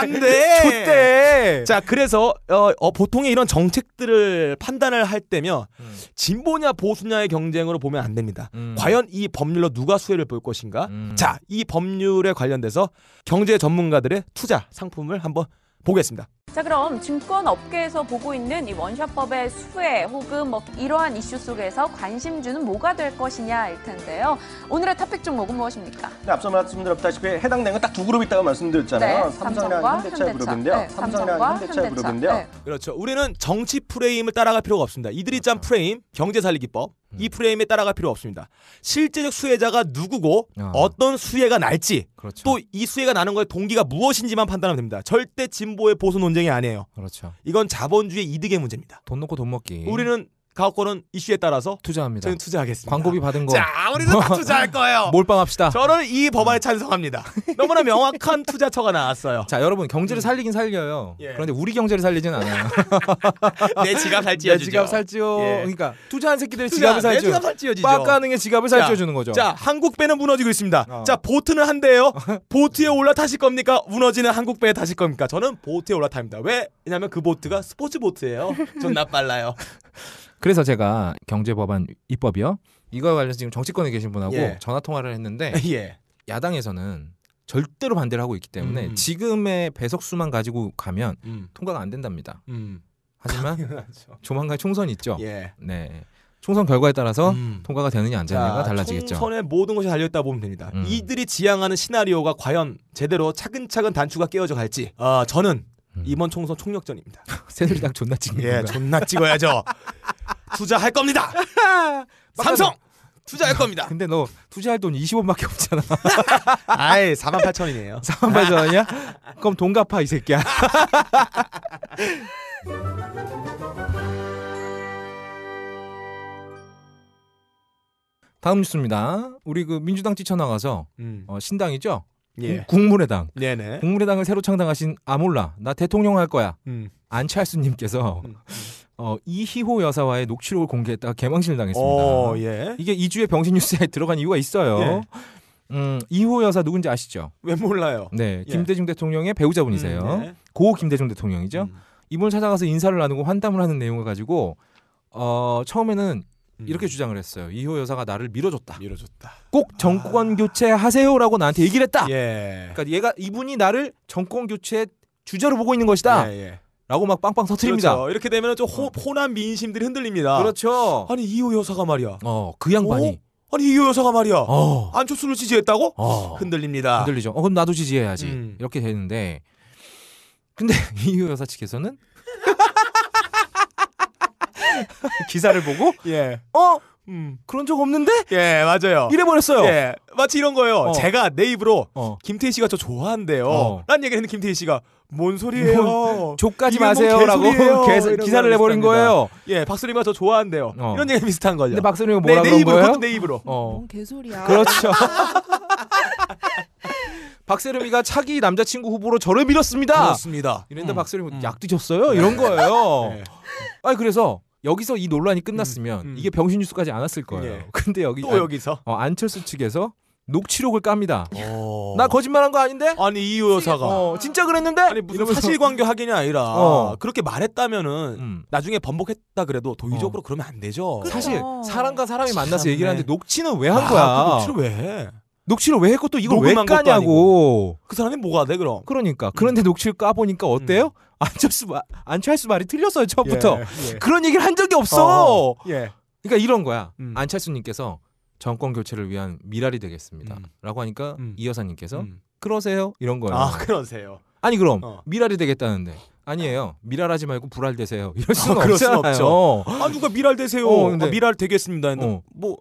안 돼. 좋대. 자 그래서 어, 어, 보통의 이런 정책들을 판단을 할 때면 음. 진보냐 보수냐의 경쟁으로 보면 안 됩니다. 음. 과연 이 법률로 누가 수혜를 볼 것인가? 음. 자이 법률에 관련돼서 경제 전문가들의 투자 상품을 한번 보겠습니다. 자 그럼 증권 업계에서 보고 있는 이 원샷법의 수혜 혹은 뭐 이러한 이슈 속에서 관심주는 뭐가 될 것이냐일 텐데요. 오늘의 탑픽 종목은 무엇입니까? 네, 앞서 말씀드렸다시피 해당 내용은 딱 두 그룹 있다고 말씀드렸잖아요. 네, 삼성과랑 네, 현대차의 현대차. 그룹인데요. 네, 삼성이랑 현대차 그룹인데요. 그렇죠. 우리는 정치 프레임을 따라갈 필요가 없습니다. 이들이 짠 프레임, 경제 살리기법. 음. 이 프레임에 따라갈 필요 없습니다. 실제적 수혜자가 누구고 아. 어떤 수혜가 날지 그렇죠. 또이 수혜가 나는 거의 동기가 무엇인지만 판단하면 됩니다. 절대 진보의 보수 논쟁이 아니에요. 그렇죠. 이건 자본주의 이득의 문제입니다. 돈 놓고 돈 먹기. 우리는 가옥권은 이슈에 따라서 투자합니다. 저는 투자하겠습니다. 광고비 받은 거. 자, 우리도 다 뭐 투자할 거예요. 몰빵합시다. 저는 이 법안에 찬성합니다. 너무나 명확한 투자처가 나왔어요. 자, 여러분 경제를 음. 살리긴 살려요. 예. 그런데 우리 경제를 살리진 않아요. 내 지갑 살찌어 내 지갑 살찌어. 예. 그러니까 투자한 새끼들 투자, 지갑을 살찌어. 내 지갑 살찌어지죠. 빡가능의 지갑을 살찌어 주는 거죠. 자, 한국 배는 무너지고 있습니다. 어. 자, 보트는 한대요 보트에 올라 타실 겁니까? 무너지는 한국 배에 타실 겁니까? 저는 보트에 올라 탑니다. 왜? 왜냐면그 보트가 스포츠 보트예요. 존나 빨라요. 그래서 제가 경제법안 입법이요. 이거와 관련해서 지금 정치권에 계신 분하고 예. 전화 통화를 했는데 예. 야당에서는 절대로 반대를 하고 있기 때문에 음. 지금의 배석수만 가지고 가면 음. 통과가 안 된답니다. 음. 하지만 당연하죠. 조만간 총선이 있죠. 예. 네. 총선 결과에 따라서 음. 통과가 되느냐 안 되느냐가 달라지겠죠. 총선의 모든 것이 달려 있다 보면 됩니다. 음. 이들이 지향하는 시나리오가 과연 제대로 차근차근 단추가 깨어져 갈지. 아, 저는 음. 이번 총선 총력전입니다. 새누리당 존나 찍는 예, 존나 찍어야죠. 투자할 겁니다. 삼성 투자할 겁니다. 근데 너 투자할 돈 20원밖에 없잖아. 아예 4만 8천이네요. 4만 8천 이야 그럼 돈 갚아 이 새끼야. 다음 뉴스입니다. 우리 그 민주당 뛰쳐나가서 음. 어, 신당이죠. 예. 국무회당 네네. 국무의당을 새로 창당하신 아몰라 나 대통령 할 거야 음. 안철수님께서 음. 음. 어, 이희호 여사와의 녹취록을 공개했다가 개망신을 당했습니다. 오, 어, 예. 이게 이주에 병신뉴스에 들어간 이유가 있어요. 예. 음, 이호 여사 누군지 아시죠? 왜 몰라요? 네, 예. 김대중 예. 대통령의 배우자분이세요. 음, 네. 고 김대중 대통령이죠. 음. 이분을 찾아가서 인사를 나누고 환담을 하는 내용을 가지고 어, 처음에는 음. 이렇게 주장을 했어요. 이호 여사가 나를 밀어줬다. 밀어줬다. 꼭 아. 정권 아. 교체하세요라고 나한테 얘기를 했다. 예. 그러니까 얘가 이분이 나를 정권 교체 주제로 보고 있는 것이다. 예, 예. 라고 막 빵빵 터트립니다. 그렇죠. 이렇게 되면 좀 호, 어. 호남 민심들이 흔들립니다. 그렇죠. 아니 이호 여사가 말이야. 어, 그 양반이. 어? 아니 이호 여사가 말이야. 어. 안철수를 지지했다고? 어. 흔들립니다. 흔들리죠. 어, 그럼 나도 지지해야지. 음. 이렇게 되는데 근데 이호 여사 측에서는 기사를 보고 예. 어? 음. 그런 적 없는데? 예, 맞아요. 이래버렸어요. 예. 마치 이런 거예요. 어. 제가 내 입으로 어. 김태희 씨가 저 좋아한대요. 어. 라는 얘기를 했는데 김태희 씨가 뭔 소리예요? 뭔, 족까지 마세요라고 기사를 내버린 거예요. 예, 박수림이가 저 좋아한대요. 어. 이런 얘기 비슷한 거죠. 근데 박수림이 뭐라 내, 그런 내 입으로, 거예요? 내 입으로. 어. 뭔 개소리야. 그렇죠. 박세롬이가 차기 남자친구 후보로 저를 밀었습니다. 그렇습니다. 이랬는데 음. 박세롬이 음. 약 드셨어요? 이런 거예요. 네. 아니 그래서 여기서 이 논란이 끝났으면 음, 음. 이게 병신 뉴스까지 안 왔을 거예요. 예. 근데 여기 또 안, 여기서 어, 안철수 측에서 녹취록을 깝니다. 어. 나 거짓말한 거 아닌데? 아니 이 여사가 어, 진짜 그랬는데? 아니 무슨 이러면서... 사실관계 확인이 아니라 어. 그렇게 말했다면은 음. 나중에 번복했다 그래도 도의적으로 어. 그러면 안 되죠. 그렇 사실 그렇죠. 사람과 사람이 만나서 얘기를 네. 하는데 녹취는 왜한 아, 거야? 그 녹취를 왜 해? 녹취를 왜 했고 또 이걸 왜 까냐고. 그 사람이 뭐가 돼 그럼? 그러니까. 그런데 음. 녹취를 까 보니까 어때요? 음. 안철수 마, 안철수 말이 틀렸어요 처음부터. 예, 예. 그런 얘기를 한 적이 없어. 어, 예. 그러니까 이런 거야. 음. 안철수님께서 정권 교체를 위한 미랄이 되겠습니다.라고 음. 하니까 음. 이 여사님께서 음. 그러세요 이런 거예요. 아 그러세요. 아니 그럼 어. 미랄이 되겠다는데. 아니에요. 미랄하지 말고 불알 되세요. 이럴 아, 수는 아, 없잖아요. 아 누가 미랄 되세요. 어, 아, 근데, 아, 미랄 되겠습니다. 어. 뭐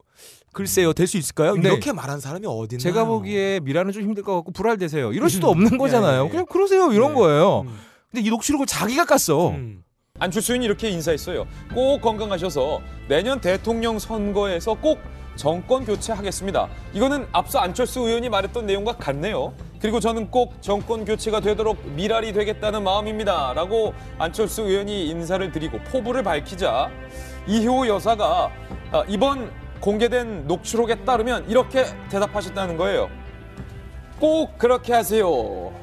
글쎄요, 될 수 있을까요? 네. 이렇게 말한 사람이 어디나 제가 보기에 미라는 좀 힘들 것 같고 불알되세요. 이럴 수도 음. 없는 거잖아요. 예, 예, 예. 그냥 그러세요 이런 네. 거예요. 음. 근데 이 녹취록을 자기가 깠어. 음. 안철수는 이렇게 인사했어요. 꼭 건강하셔서 내년 대통령 선거에서 꼭 정권 교체하겠습니다. 이거는 앞서 안철수 의원이 말했던 내용과 같네요. 그리고 저는 꼭 정권 교체가 되도록 미랄이 되겠다는 마음입니다. 라고 안철수 의원이 인사를 드리고 포부를 밝히자 이효 여사가 아, 이번 공개된 녹취록에 따르면 이렇게 대답하셨다는 거예요. 꼭 그렇게 하세요.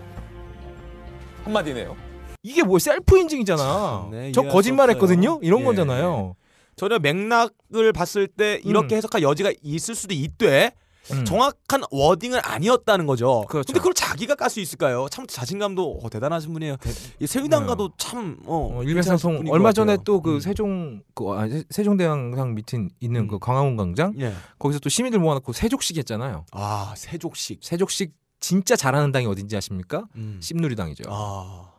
한마디네요. 이게 뭐 셀프 인증이잖아. 네, 저 거짓말 했거든요. 이런 예. 거잖아요. 전혀 맥락을 봤을 때 이렇게 음. 해석할 여지가 있을 수도 있되 음. 정확한 워딩은 아니었다는 거죠. 그렇 근데 그걸 자기가 깔 수 있을까요? 참 자신감도 어, 대단하신 분이에요. 이새누당과도 네. 참 어, 어, 일맥상통. 얼마 전에 또그 음. 세종 그 아, 세종대왕상 밑에 있는 그 음. 그 광화문 광장 예. 거기서 또 시민들 모아놓고 세족식 했잖아요. 아 세족식. 세족식 진짜 잘하는 당이 어딘지 아십니까? 음. 씹누리당이죠. 아.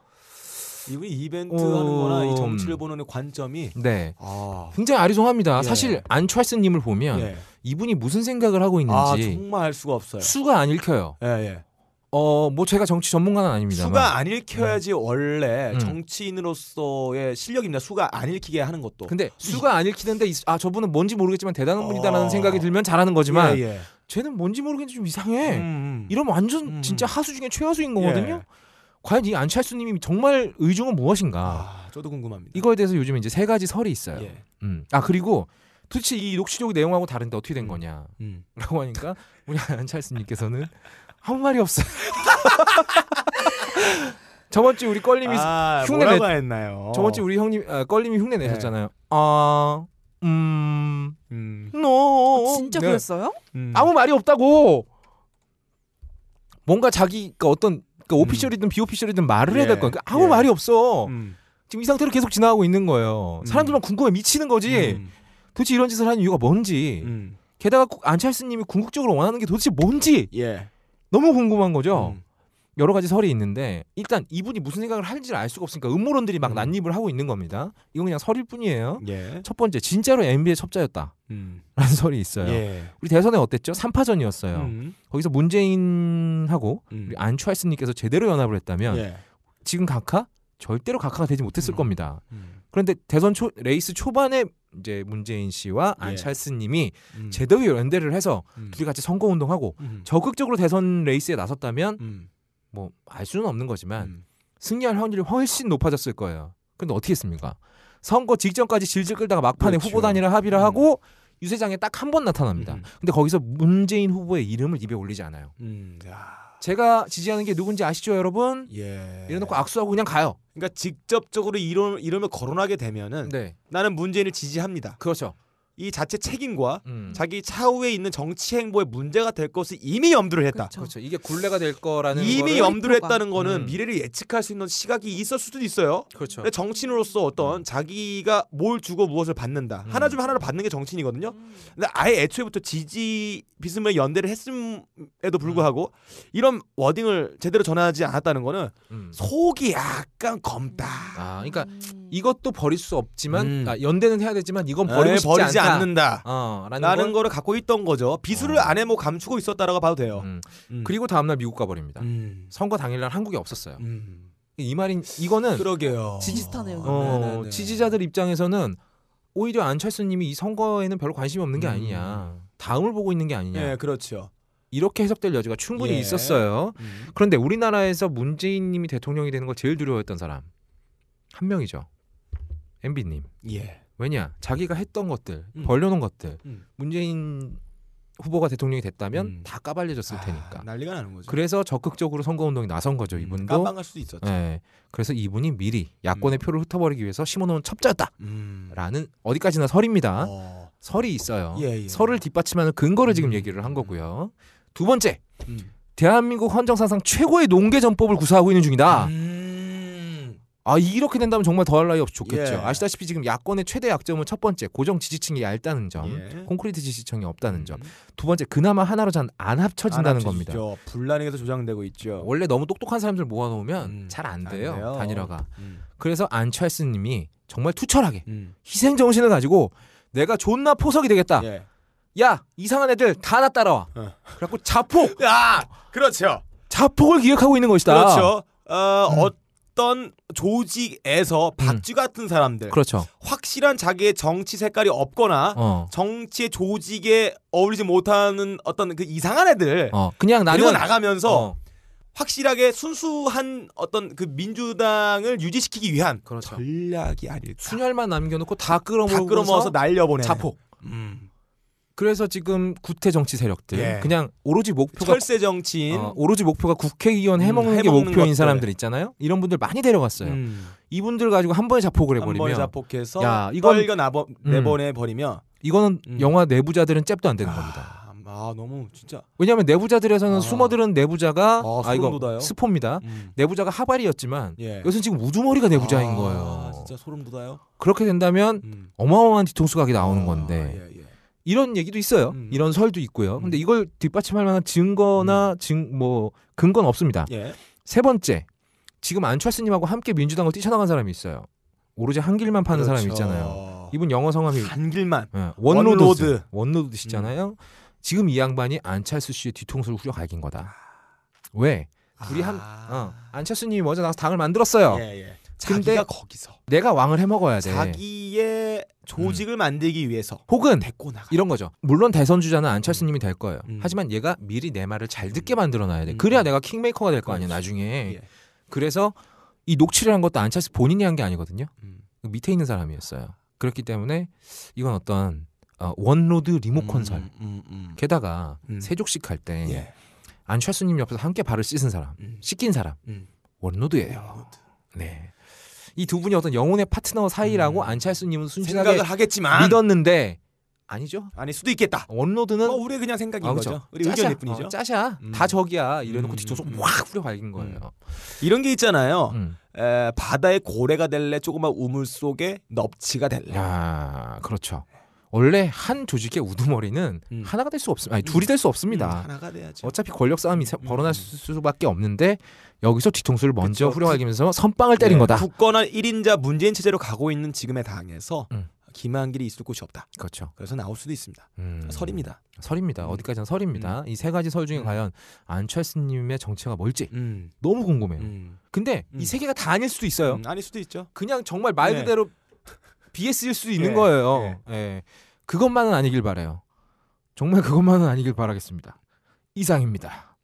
이분이 이벤트 어... 하는 거나 이 정치를 음. 보는 관점이 네. 아... 굉장히 아리송합니다. 예. 사실 안철스 님을 보면 예. 이분이 무슨 생각을 하고 있는지 아, 정말 알 수가 없어요. 수가 안 읽혀요. 예, 예. 어, 뭐 제가 정치 전문가는 아닙니다. 수가 안 읽혀야지 네. 원래 음. 정치인으로서의 실력입니다. 수가 안 읽히게 하는 것도. 근데 수가 안 읽히는데 아 저분은 뭔지 모르겠지만 대단한 분이다라는 어. 생각이 들면 잘하는 거지만 예, 예. 쟤는 뭔지 모르겠는데 좀 이상해. 음, 음. 이러면 완전 음, 음. 진짜 하수 중에 최하수인 거거든요. 예. 과연 이 안철수님이 정말 의중은 무엇인가? 아, 저도 궁금합니다. 이거에 대해서 요즘 이제 세 가지 설이 있어요. 예. 음. 아 그리고 도대체 이 녹취록 내용하고 다른데 어떻게 된 음. 거냐라고 음. 하니까 우리 안철수님께서는 아 말이 없어요. 저번 주 우리 껄림이 아, 흉내 내 했나요? 저번 주 우리 형님 아, 껄림이 흉내 네. 내셨잖아요. 네. 아 음, 음. No. 아, 진짜 네. 그랬어요? 음. 아무 말이 없다고. 뭔가 자기가 어떤 그러니까 오피셜이든 음. 비오피셜이든 말을 해야 될 예. 거야. 그러니까 아무 예. 말이 없어. 음. 지금 이 상태로 계속 지나가고 있는 거예요. 음. 사람들만 궁금해 미치는 거지. 도대체 이런 짓을 하는 이유가 뭔지. 게다가 안철수님이 궁극적으로 원하는 게 도대체 뭔지. 예. 너무 궁금한 거죠. 여러 가지 설이 있는데 일단 이분이 무슨 생각을 할지를 알 수가 없으니까 음모론들이 막 음. 난입을 하고 있는 겁니다. 이건 그냥 설일 뿐이에요. 예. 첫 번째 진짜로 NBA의 첩자였다. 음. 라는 설이 있어요. 예. 우리 대선에 어땠죠? 3파전이었어요. 음. 거기서 문재인하고 음. 우리 안추하이스님께서 제대로 연합을 했다면 예. 지금 각하 절대로 각하가 되지 못했을 음. 겁니다. 음. 그런데 대선 초, 레이스 초반에 이제 문재인 씨와 예. 안찰스님이 제대로 연대를 해서 둘이 같이 선거 운동하고 적극적으로 대선 레이스에 나섰다면 뭐알 수는 없는 거지만 음. 승리할 확률이 훨씬 높아졌을 거예요. 근데 어떻게 했습니까? 선거 직전까지 질질 끌다가 막판에 그렇죠. 후보 단위화 합의를 음. 하고 유세장에 딱 한 번 나타납니다. 음. 근데 거기서 문재인 후보의 이름을 입에 올리지 않아요. 음, 제가 지지하는 게 누군지 아시죠, 여러분? 예. 이래놓고 악수하고 그냥 가요. 그러니까 직접적으로 이름 이름을 거론하게 되면은 네. 나는 문재인을 지지합니다. 그렇죠. 이 자체 책임과 음. 자기 차후에 있는 정치 행보에 문제가 될 것을 이미 염두를 했다. 그렇죠. 그렇죠. 이게 굴레가 될 거라는 이미 염두를 했다가. 했는 거는 음. 미래를 예측할 수 있는 시각이 있을 수도 있어요. 그렇죠. 정치인으로서 어떤 음. 자기가 뭘 주고 무엇을 받는다. 음. 하나 좀 하나를 받는 게 정치인이거든요. 음. 근데 아예 애초에부터 지지 비스무의 연대를 했음에도 불구하고 음. 이런 워딩을 제대로 전하지 않았다는 거는 속이 약 약간 그러니까 검다. 아, 그러니까 음. 이것도 버릴 수 없지만 음. 아, 연대는 해야 되지만 이건 버리고 에이, 싶지 버리지 않다. 않는다. 어, 라는, 라는 걸, 거를 갖고 있던 거죠. 비수를 어. 안에 뭐 감추고 있었다라고 봐도 돼요. 음. 음. 그리고 다음 날 미국 가버립니다. 음. 선거 당일날 한국에 없었어요. 음. 이 말인 이거는 그러게요. 지지타네요. 어, 네, 네. 지지자들 입장에서는 오히려 안철수님이 이 선거에는 별로 관심이 없는 게 아니냐. 다음을 보고 있는 게 아니냐. 네, 그렇죠. 이렇게 해석될 여지가 충분히 예. 있었어요. 음. 그런데 우리나라에서 문재인님이 대통령이 되는 걸 제일 두려워했던 사람 한 명이죠. MB님. 예. 왜냐 자기가 했던 것들 음. 벌려놓은 것들 음. 문재인 후보가 대통령이 됐다면 음. 다 까발려졌을 아, 테니까 난리가 나는 거죠. 그래서 적극적으로 선거운동에 나선 거죠. 음, 이분도 까방할 수도 있었죠. 네. 그래서 이분이 미리 야권의 음. 표를 흩어버리기 위해서 심어놓은 첩자다라는 음. 였 어디까지나 설입니다. 어. 설이 있어요. 예, 예. 설을 뒷받침하는 근거를 지금 얘기를 한 거고요. 두 번째, 음. 대한민국 헌정사상 최고의 농계 전법을 구사하고 있는 중이다. 음. 아 이렇게 된다면 정말 더할 나위 없이 좋겠죠. 예. 아시다시피 지금 야권의 최대 약점은 첫 번째 고정 지지층이 얇다는 점, 예. 콘크리트 지지층이 없다는 점. 음. 두 번째 그나마 하나로 잘안 합쳐진다는 안 겁니다. 분란에서 조장되고 있죠. 원래 너무 똑똑한 사람들 모아놓으면 음. 잘안 돼요, 돼요, 단일화가. 음. 그래서 안철수님이 정말 투철하게 음. 희생 정신을 가지고 내가 존나 포석이 되겠다. 예. 야 이상한 애들 다 나 따라와. 어. 그래갖고 자폭. 아 그렇죠. 자폭을 기억하고 있는 것이다. 그렇죠. 어, 음. 어떤 조직에서 음. 박쥐 같은 사람들, 그렇죠. 확실한 자기의 정치 색깔이 없거나 어. 정치의 조직에 어울리지 못하는 어떤 그 이상한 애들, 어, 그냥 나는 그리고 나가면서 어. 확실하게 순수한 어떤 그 민주당을 유지시키기 위한 그렇죠. 전략이 아닐까. 순혈만 남겨놓고 다 끌어모아서 다 날려보내. 자폭. 음. 그래서 지금 구태 정치 세력들 예. 그냥 오로지 목표가 철새 정치인 어, 오로지 목표가 국회의원 해먹는, 음, 해먹는 게 목표인 것들. 사람들 있잖아요. 이런 분들 많이 데려갔어요. 음. 이분들 가지고 한 번에 자폭을 해버리면 한 번에 자폭해서 야 이건 떨겨 나버, 음. 내보내 버리면 이거는 음. 영화 내부자들은 잽도 안 되는 아, 겁니다. 아 너무 진짜 왜냐하면 내부자들에서는 아. 숨어들은 내부자가 아, 아 이거 돋아요? 스포입니다. 음. 내부자가 하발이었지만 예. 여기서 지금 우두머리가 내부자인 아, 거예요. 진짜 소름 돋아요. 그렇게 된다면 음. 어마어마한 뒤통수 각이 나오는 건데 아, 예. 이런 얘기도 있어요. 음. 이런 설도 있고요. 음. 근데 이걸 뒷받침할 만한 증거나 음. 증뭐 근거는 없습니다. 예. 세 번째, 지금 안철수님하고 함께 민주당을 뛰쳐나간 사람이 있어요. 오로지 한 길만 파는 그렇죠. 사람이 있잖아요. 이분 영어 성함이 한 길만 네. 원로드 원로드시잖아요. 음. 지금 이 양반이 안철수 씨의 뒤통수를 후려갈긴 거다. 왜? 우리 아. 한 어, 안철수님이 먼저 나서 당을 만들었어요. 예, 예. 자기가 거기서 내가 왕을 해 먹어야 돼. 자기의 조직을 음. 만들기 위해서 혹은 데리고 나가. 이런 거죠. 물론 대선 주자는 안철수님이 음. 될 거예요. 음. 하지만 얘가 미리 내 말을 잘 음. 듣게 만들어 놔야 돼. 그래야 내가 킹메이커가 될 거 아니야 나중에. 예. 그래서 이 녹취를 한 것도 안철수 본인이 한 게 아니거든요. 음. 밑에 있는 사람이었어요. 그렇기 때문에 이건 어떤 어, 원로드 리모컨설. 게다가 세족식 할때 예. 안철수님 옆에서 함께 발을 씻은 사람, 씻긴 사람 원로드예요. 원로드. 네. 이두 분이 어떤 영혼의 파트너 사이라고 음. 안철수님은 순진하게 생각을 하겠지만 믿었는데 아니죠. 아니 수도 있겠다. 원로드는 어, 우리 그냥 생각인 아, 그렇죠. 거죠. 우리 짜샤. 의견일 뿐이죠. 어, 짜샤 음. 다 적이야 이래놓고 음. 뒤쪽으로 음. 확 후려 밝은 거예요. 음. 이런 게 있잖아요. 음. 에, 바다의 고래가 될래 조그만 우물 속에 넙치가 될래. 아 그렇죠. 원래 한 조직의 우두머리는 음. 하나가 될 수 없습니다. 아니 둘이 될 수 없습니다. 음, 하나가 돼야죠. 어차피 권력 싸움이 음, 벌어날 음. 수밖에 없는데 여기서 뒤통수를 먼저 그쵸. 후려가기면서 선빵을 네. 때린 네. 거다. 굳거나 1인자 문재인 체제로 가고 있는 지금의 당에서 음. 김한길이 있을 곳이 없다. 그렇죠. 그래서 나올 수도 있습니다. 음. 설입니다. 설입니다. 음. 어디까지나 설입니다. 음. 이세 가지 설 중에 음. 과연 안철수님의 정체가 뭘지 너무 궁금해요. 근데 이 세 개가 다 아닐 수도 있어요. 아닐 수도 있죠. 그냥 정말 말 네. 그대로 네. BS일 수도 있는 예, 거예요. 예. 예. 그것만은 아니길 바래요. 정말 그것만은 아니길 바라겠습니다. 이상입니다.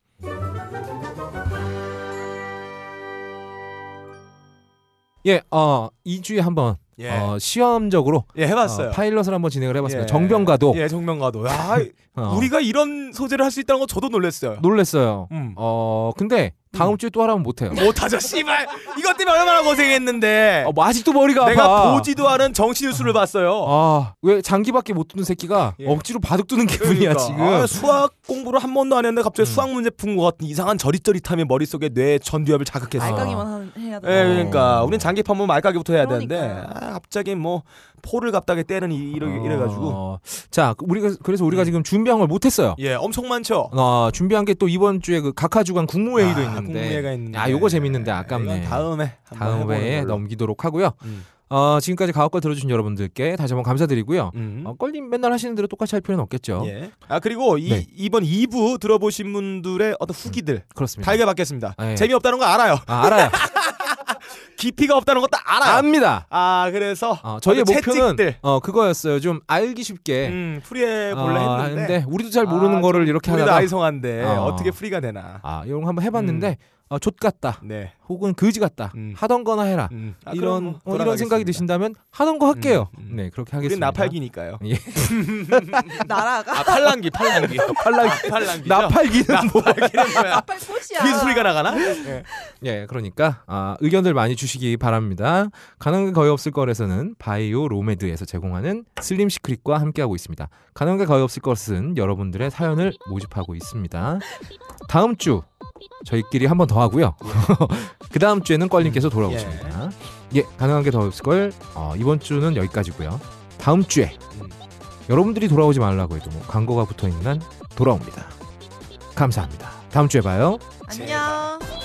예, 어, 2주에 한번 예. 어, 시험적으로 예, 해봤어요. 어, 파일럿을 한번 진행을 해봤습니다. 예. 정병가도. 예, 정병가도. 야, 아, 어. 우리가 이런 소재를 할 수 있다는 거 저도 놀랐어요. 놀랐어요. 음. 어, 근데 다음 음. 주에 또 하라면 못해요. 못하죠, 씨발. 이것 때문에 얼마나 고생했는데. 어, 뭐 아직도 머리가 내가 아파. 보지도 않은 정치 뉴스를 어. 봤어요. 아, 왜 장기밖에 못 두는 새끼가 예. 억지로 바둑 두는 기분이야 그러니까. 아, 지금. 아, 수학 공부를 한 번도 안 했는데 갑자기 음. 수학 문제 푼것 같은 이상한 저릿저릿함이 머릿속에 뇌 전두엽을 자극했어. 말까기만 해야 돼. 예, 그러니까 우린 장기 판문 말까기부터 해야 그러니까. 되는데. 아, 갑자기 뭐 포를 갑다게 때는 이래, 이래가지고 자 우리가 그래서 우리가 네. 지금 준비한 걸 못했어요. 예, 엄청 많죠. 어, 준비한 게 또 이번 주에 그 각하 주간 국무회의도 아, 있는데, 국무회의가 있는데 아 요거 재밌는데 아깝네. 다음에 다음 회에 넘기도록 하고요. 음. 어, 지금까지 가옥걸 들어주신 여러분들께 다시 한번 감사드리고요. 음. 어, 껄림 맨날 하시는 대로 똑같이 할 필요는 없겠죠. 예. 아 그리고 이, 네. 이번 2부 들어보신 분들의 어떤 후기들 음, 그렇습니다. 달게 받겠습니다. 예. 재미없다는 거 알아요. 아, 알아요. 깊이가 없다는 것도 알아요. 압니다. 아 그래서 어, 저희의 목표는 어 그거였어요. 좀 알기 쉽게 음, 프리해 볼라 어, 했는데 우리도 잘 모르는 아, 거를 이렇게 우리도 하다가 아이송한데 아. 어. 떻게 프리가 되나. 아 이런 거 한번 해봤는데 음. 어, 족 같다. 네. 혹은 그지 같다. 음. 하던 거나 해라. 음. 아, 이런 어, 이런 생각이 드신다면 하던 거 할게요. 음, 음. 네, 그렇게 하겠습니다. 나팔기니까요. 예. 나라가 아, 팔랑기, 팔랑기. 팔랑기, 아, 팔랑기. 나팔기는 뭐야? 나팔꽃이야. 귀 소리가 나가나? 예. 예, 그러니까 아, 의견들 많이 주시기 바랍니다. 가능한 거의 없을 거에서는 바이오 로메드에서 제공하는 슬림 시크릿과 함께하고 있습니다. 가능한 거의 없을 것은 여러분들의 사연을 모집하고 있습니다. 다음 주 저희끼리 한 번 더 하고요. 그 다음 주에는 껄님께서 돌아오십니다. 음, 예. 예, 가능한 게 더 없을 걸. 어, 이번 주는 여기까지고요. 다음 주에 여러분들이 돌아오지 말라고 해도 뭐 광고가 붙어 있는 한 돌아옵니다. 감사합니다. 다음 주에 봐요. 안녕.